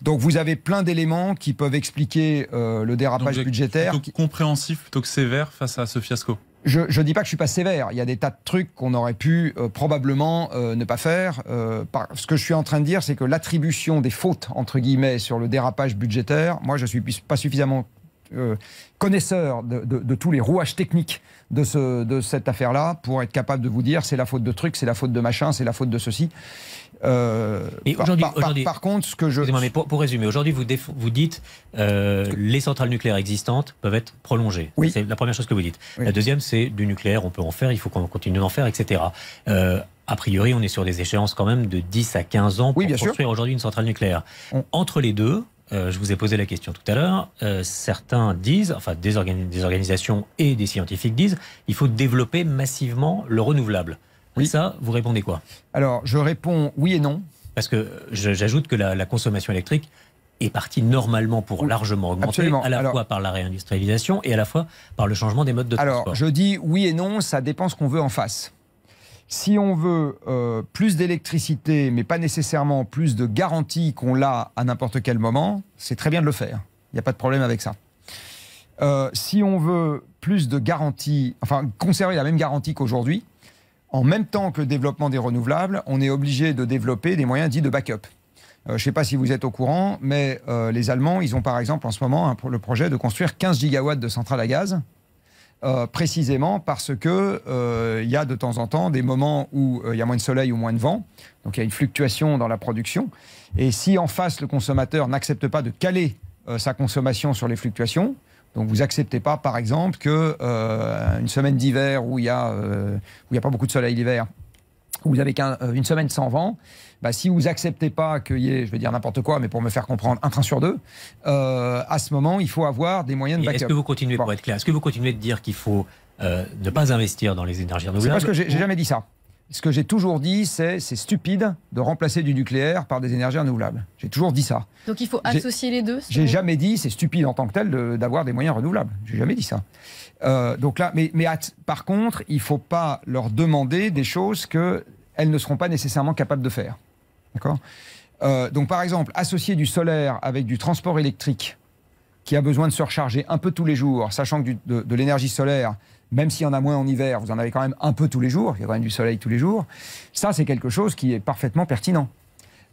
Donc vous avez plein d'éléments qui peuvent expliquer le dérapage budgétaire. Plutôt compréhensif plutôt que sévère face à ce fiasco je ne dis pas que je suis pas sévère. Il y a des tas de trucs qu'on aurait pu euh, probablement euh, ne pas faire. Euh, par... Ce que je suis en train de dire, c'est que l'attribution des fautes, entre guillemets, sur le dérapage budgétaire, moi, je ne suis pas suffisamment euh, connaisseur de, tous les rouages techniques de, ce, de cette affaire-là pour être capable de vous dire c'est la faute de truc, c'est la faute de machin, c'est la faute de ceci. Euh, par, contre, ce que je. Mais pour, résumer, aujourd'hui, vous, vous dites euh, les centrales nucléaires existantes peuvent être prolongées. Oui. C'est la première chose que vous dites. La deuxième, c'est du nucléaire, on peut en faire, il faut qu'on continue d'en faire, etc. Euh, a priori, on est sur des échéances quand même de 10 à 15 ans pour construire aujourd'hui une centrale nucléaire. Entre les deux, euh, je vous ai posé la question tout à l'heure, euh, certains disent, enfin des, organisations et des scientifiques disent, il faut développer massivement le renouvelable. ça, vous répondez quoi Alors, je réponds oui et non. Parce que euh, j'ajoute que la, consommation électrique est partie normalement pour largement augmenter, à la fois par la réindustrialisation et à la fois par le changement des modes de transport. Alors, je dis oui et non, ça dépend ce qu'on veut en face si on veut euh, plus d'électricité, mais pas nécessairement plus de garantie qu'on l'a à n'importe quel moment, c'est très bien de le faire. Il n'y a pas de problème avec ça. Euh, si on veut plus de garantie, enfin conserver la même garantie qu'aujourd'hui, en même temps que le développement des renouvelables, on est obligé de développer des moyens dits de backup. Euh, je ne sais pas si vous êtes au courant, mais les Allemands, ils ont par exemple en ce moment le projet de construire 15 gigawatts de centrales à gaz euh, précisément parce que euh, il y a de temps en temps des moments où euh, il y a moins de soleil ou moins de vent, donc il y a une fluctuation dans la production. Et si en face le consommateur n'accepte pas de caler sa consommation sur les fluctuations, donc vous acceptez pas par exemple que une semaine d'hiver où il y a il a pas beaucoup de soleil l'hiver vous avez qu'une euh, semaine sans vent, bah, si vous acceptez pas qu'il y ait, je vais dire n'importe quoi, mais pour me faire comprendre, un train sur deux, euh, à ce moment, il faut avoir des moyens de backup. Est-ce que vous continuez, pour être clair, est-ce que vous continuez de dire qu'il faut euh, ne pas investir dans les énergies renouvelables Parce que j'ai jamais dit ça ce que j'ai toujours dit, c'est c'est stupide de remplacer du nucléaire par des énergies renouvelables. J'ai toujours dit ça. Donc il faut associer les deux J'ai jamais dit c'est stupide en tant que tel d'avoir des moyens renouvelables. J'ai jamais dit ça. Euh, donc là, mais, mais par contre, il ne faut pas leur demander des choses qu'elles ne seront pas nécessairement capables de faire. D'accord euh, Donc par exemple, associer du solaire avec du transport électrique qui a besoin de se recharger un peu tous les jours, sachant que de l'énergie solaire, même s'il y en a moins en hiver, vous en avez quand même un peu tous les jours, il y a quand même du soleil tous les jours, ça c'est quelque chose qui est parfaitement pertinent.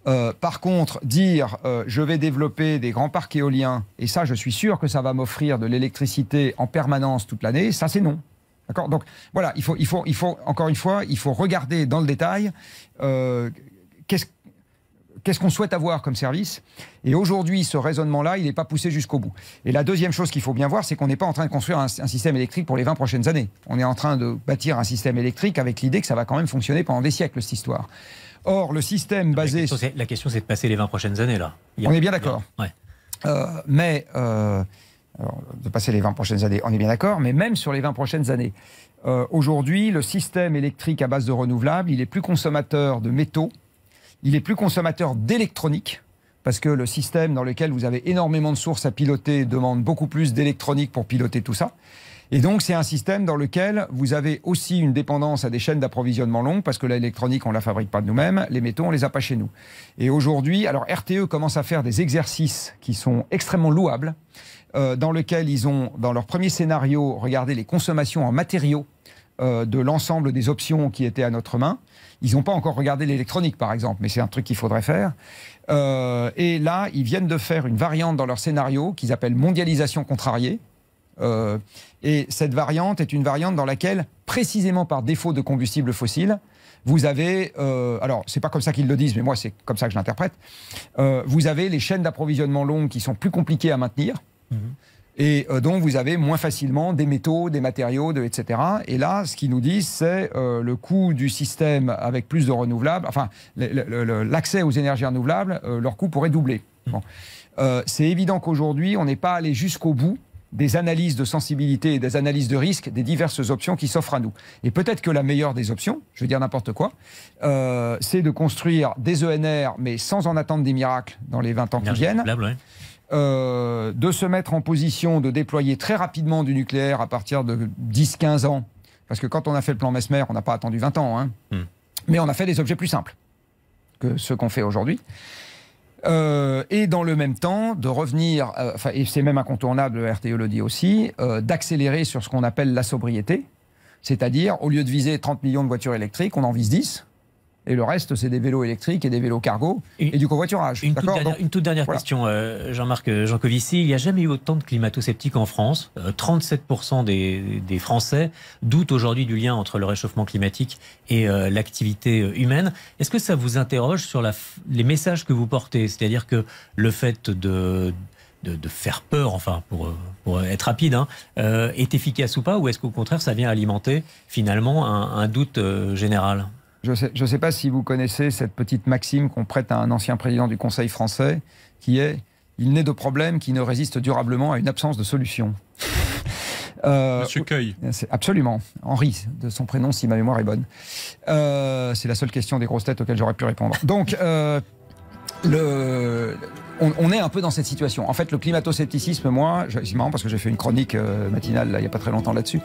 Euh, par contre, dire euh, je vais développer des grands parcs éoliens, et ça je suis sûr que ça va m'offrir de l'électricité en permanence toute l'année, ça c'est non. D'accord Donc voilà, il faut, il, faut, il faut, encore une fois, il faut regarder dans le détail euh, qu'est-ce qu'est-ce qu'on souhaite avoir comme service Et aujourd'hui, ce raisonnement-là, il n'est pas poussé jusqu'au bout. Et la deuxième chose qu'il faut bien voir, c'est qu'on n'est pas en train de construire un, système électrique pour les 20 prochaines années. On est en train de bâtir un système électrique avec l'idée que ça va quand même fonctionner pendant des siècles, cette histoire. Or, le système basé... La question, c'est de passer les 20 prochaines années, là. On est bien d'accord. Euh, mais... Euh, de passer les 20 prochaines années, on est bien d'accord, mais même sur les 20 prochaines années. Euh, aujourd'hui, le système électrique à base de renouvelables, il est plus consommateur de métaux il est plus consommateur d'électronique parce que le système dans lequel vous avez énormément de sources à piloter demande beaucoup plus d'électronique pour piloter tout ça. Et donc, c'est un système dans lequel vous avez aussi une dépendance à des chaînes d'approvisionnement longues, parce que l'électronique, on ne la fabrique pas nous-mêmes, les métaux, on ne les a pas chez nous. Et aujourd'hui, alors RTE commence à faire des exercices qui sont extrêmement louables, euh, dans lequel ils ont, dans leur premier scénario, regardé les consommations en matériaux euh, de l'ensemble des options qui étaient à notre main. Ils n'ont pas encore regardé l'électronique, par exemple, mais c'est un truc qu'il faudrait faire. Euh, et là, ils viennent de faire une variante dans leur scénario qu'ils appellent mondialisation contrariée. Euh, et cette variante est une variante dans laquelle, précisément par défaut de combustible fossile, vous avez, euh, alors c'est pas comme ça qu'ils le disent, mais moi c'est comme ça que je l'interprète, vous avez les chaînes d'approvisionnement longues qui sont plus compliquées à maintenir. Mhm. Et euh, donc, vous avez moins facilement des métaux, des matériaux, de, etc. Et là, ce qu'ils nous disent, c'est euh, le coût du système avec plus de renouvelables, enfin, l'accès aux énergies renouvelables, euh, leur coût pourrait doubler. Mmh. c'est évident qu'aujourd'hui, on n'est pas allé jusqu'au bout des analyses de sensibilité et des analyses de risque des diverses options qui s'offrent à nous. Et peut-être que la meilleure des options, je veux dire n'importe quoi, euh, c'est de construire des ENR, mais sans en attendre des miracles dans les 20 ans qui viennent. Euh, de se mettre en position de déployer très rapidement du nucléaire à partir de 10-15 ans, parce que quand on a fait le plan Mesmer, on n'a pas attendu 20 ans, hein, hmm. mais on a fait des objets plus simples que ceux qu'on fait aujourd'hui. Euh, et dans le même temps, de revenir, euh, et c'est même incontournable, le RTE le dit aussi, d'accélérer sur ce qu'on appelle la sobriété, c'est-à-dire, au lieu de viser 30 millions de voitures électriques, on en vise 10, et le reste, c'est des vélos électriques et des vélos cargo et, du covoiturage. Une, toute dernière, une toute dernière question, euh, Jean-Marc euh, Jancovici. Il n'y a jamais eu autant de climato-sceptiques en France. 37% euh, des, Français doutent aujourd'hui du lien entre le réchauffement climatique et l'activité humaine. Est-ce que ça vous interroge sur la, les messages que vous portez C'est-à-dire que le fait de, de, faire peur, enfin, pour, pour être rapide, hein, est efficace ou pas Ou est-ce qu'au contraire, ça vient alimenter finalement un doute général je ne sais, pas si vous connaissez cette petite maxime qu'on prête à un ancien président du Conseil français, qui est Il n'est de problème qui ne résiste durablement à une absence de solution. *laughs* Euh, Monsieur Cueil. Absolument. Henri, de son prénom, si ma mémoire est bonne. Euh, c'est la seule question des grosses têtes auxquelles j'aurais pu répondre. Donc, euh, on, est un peu dans cette situation. En fait, le climato-scepticisme, moi, c'est marrant parce que j'ai fait une chronique matinale il n'y a pas très longtemps là-dessus,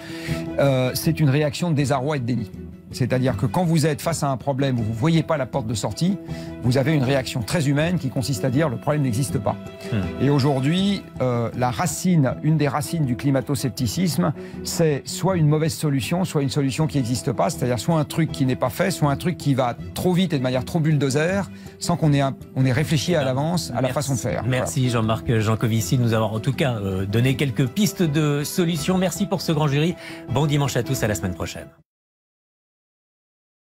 c'est une réaction de désarroi et de déni. C'est-à-dire que quand vous êtes face à un problème où vous ne voyez pas la porte de sortie, vous avez une réaction très humaine qui consiste à dire le problème n'existe pas. Hmm. Et aujourd'hui, euh, la racine, une des racines du climato-scepticisme, c'est soit une mauvaise solution, soit une solution qui n'existe pas, c'est-à-dire soit un truc qui n'est pas fait, soit un truc qui va trop vite et de manière trop bulldozer, sans qu'on ait, on ait réfléchi à l'avance à la façon de faire. Merci Jean-Marc Jancovici de nous avoir en tout cas euh, donné quelques pistes de solutions. Merci pour ce grand jury. Bon dimanche à tous, à la semaine prochaine.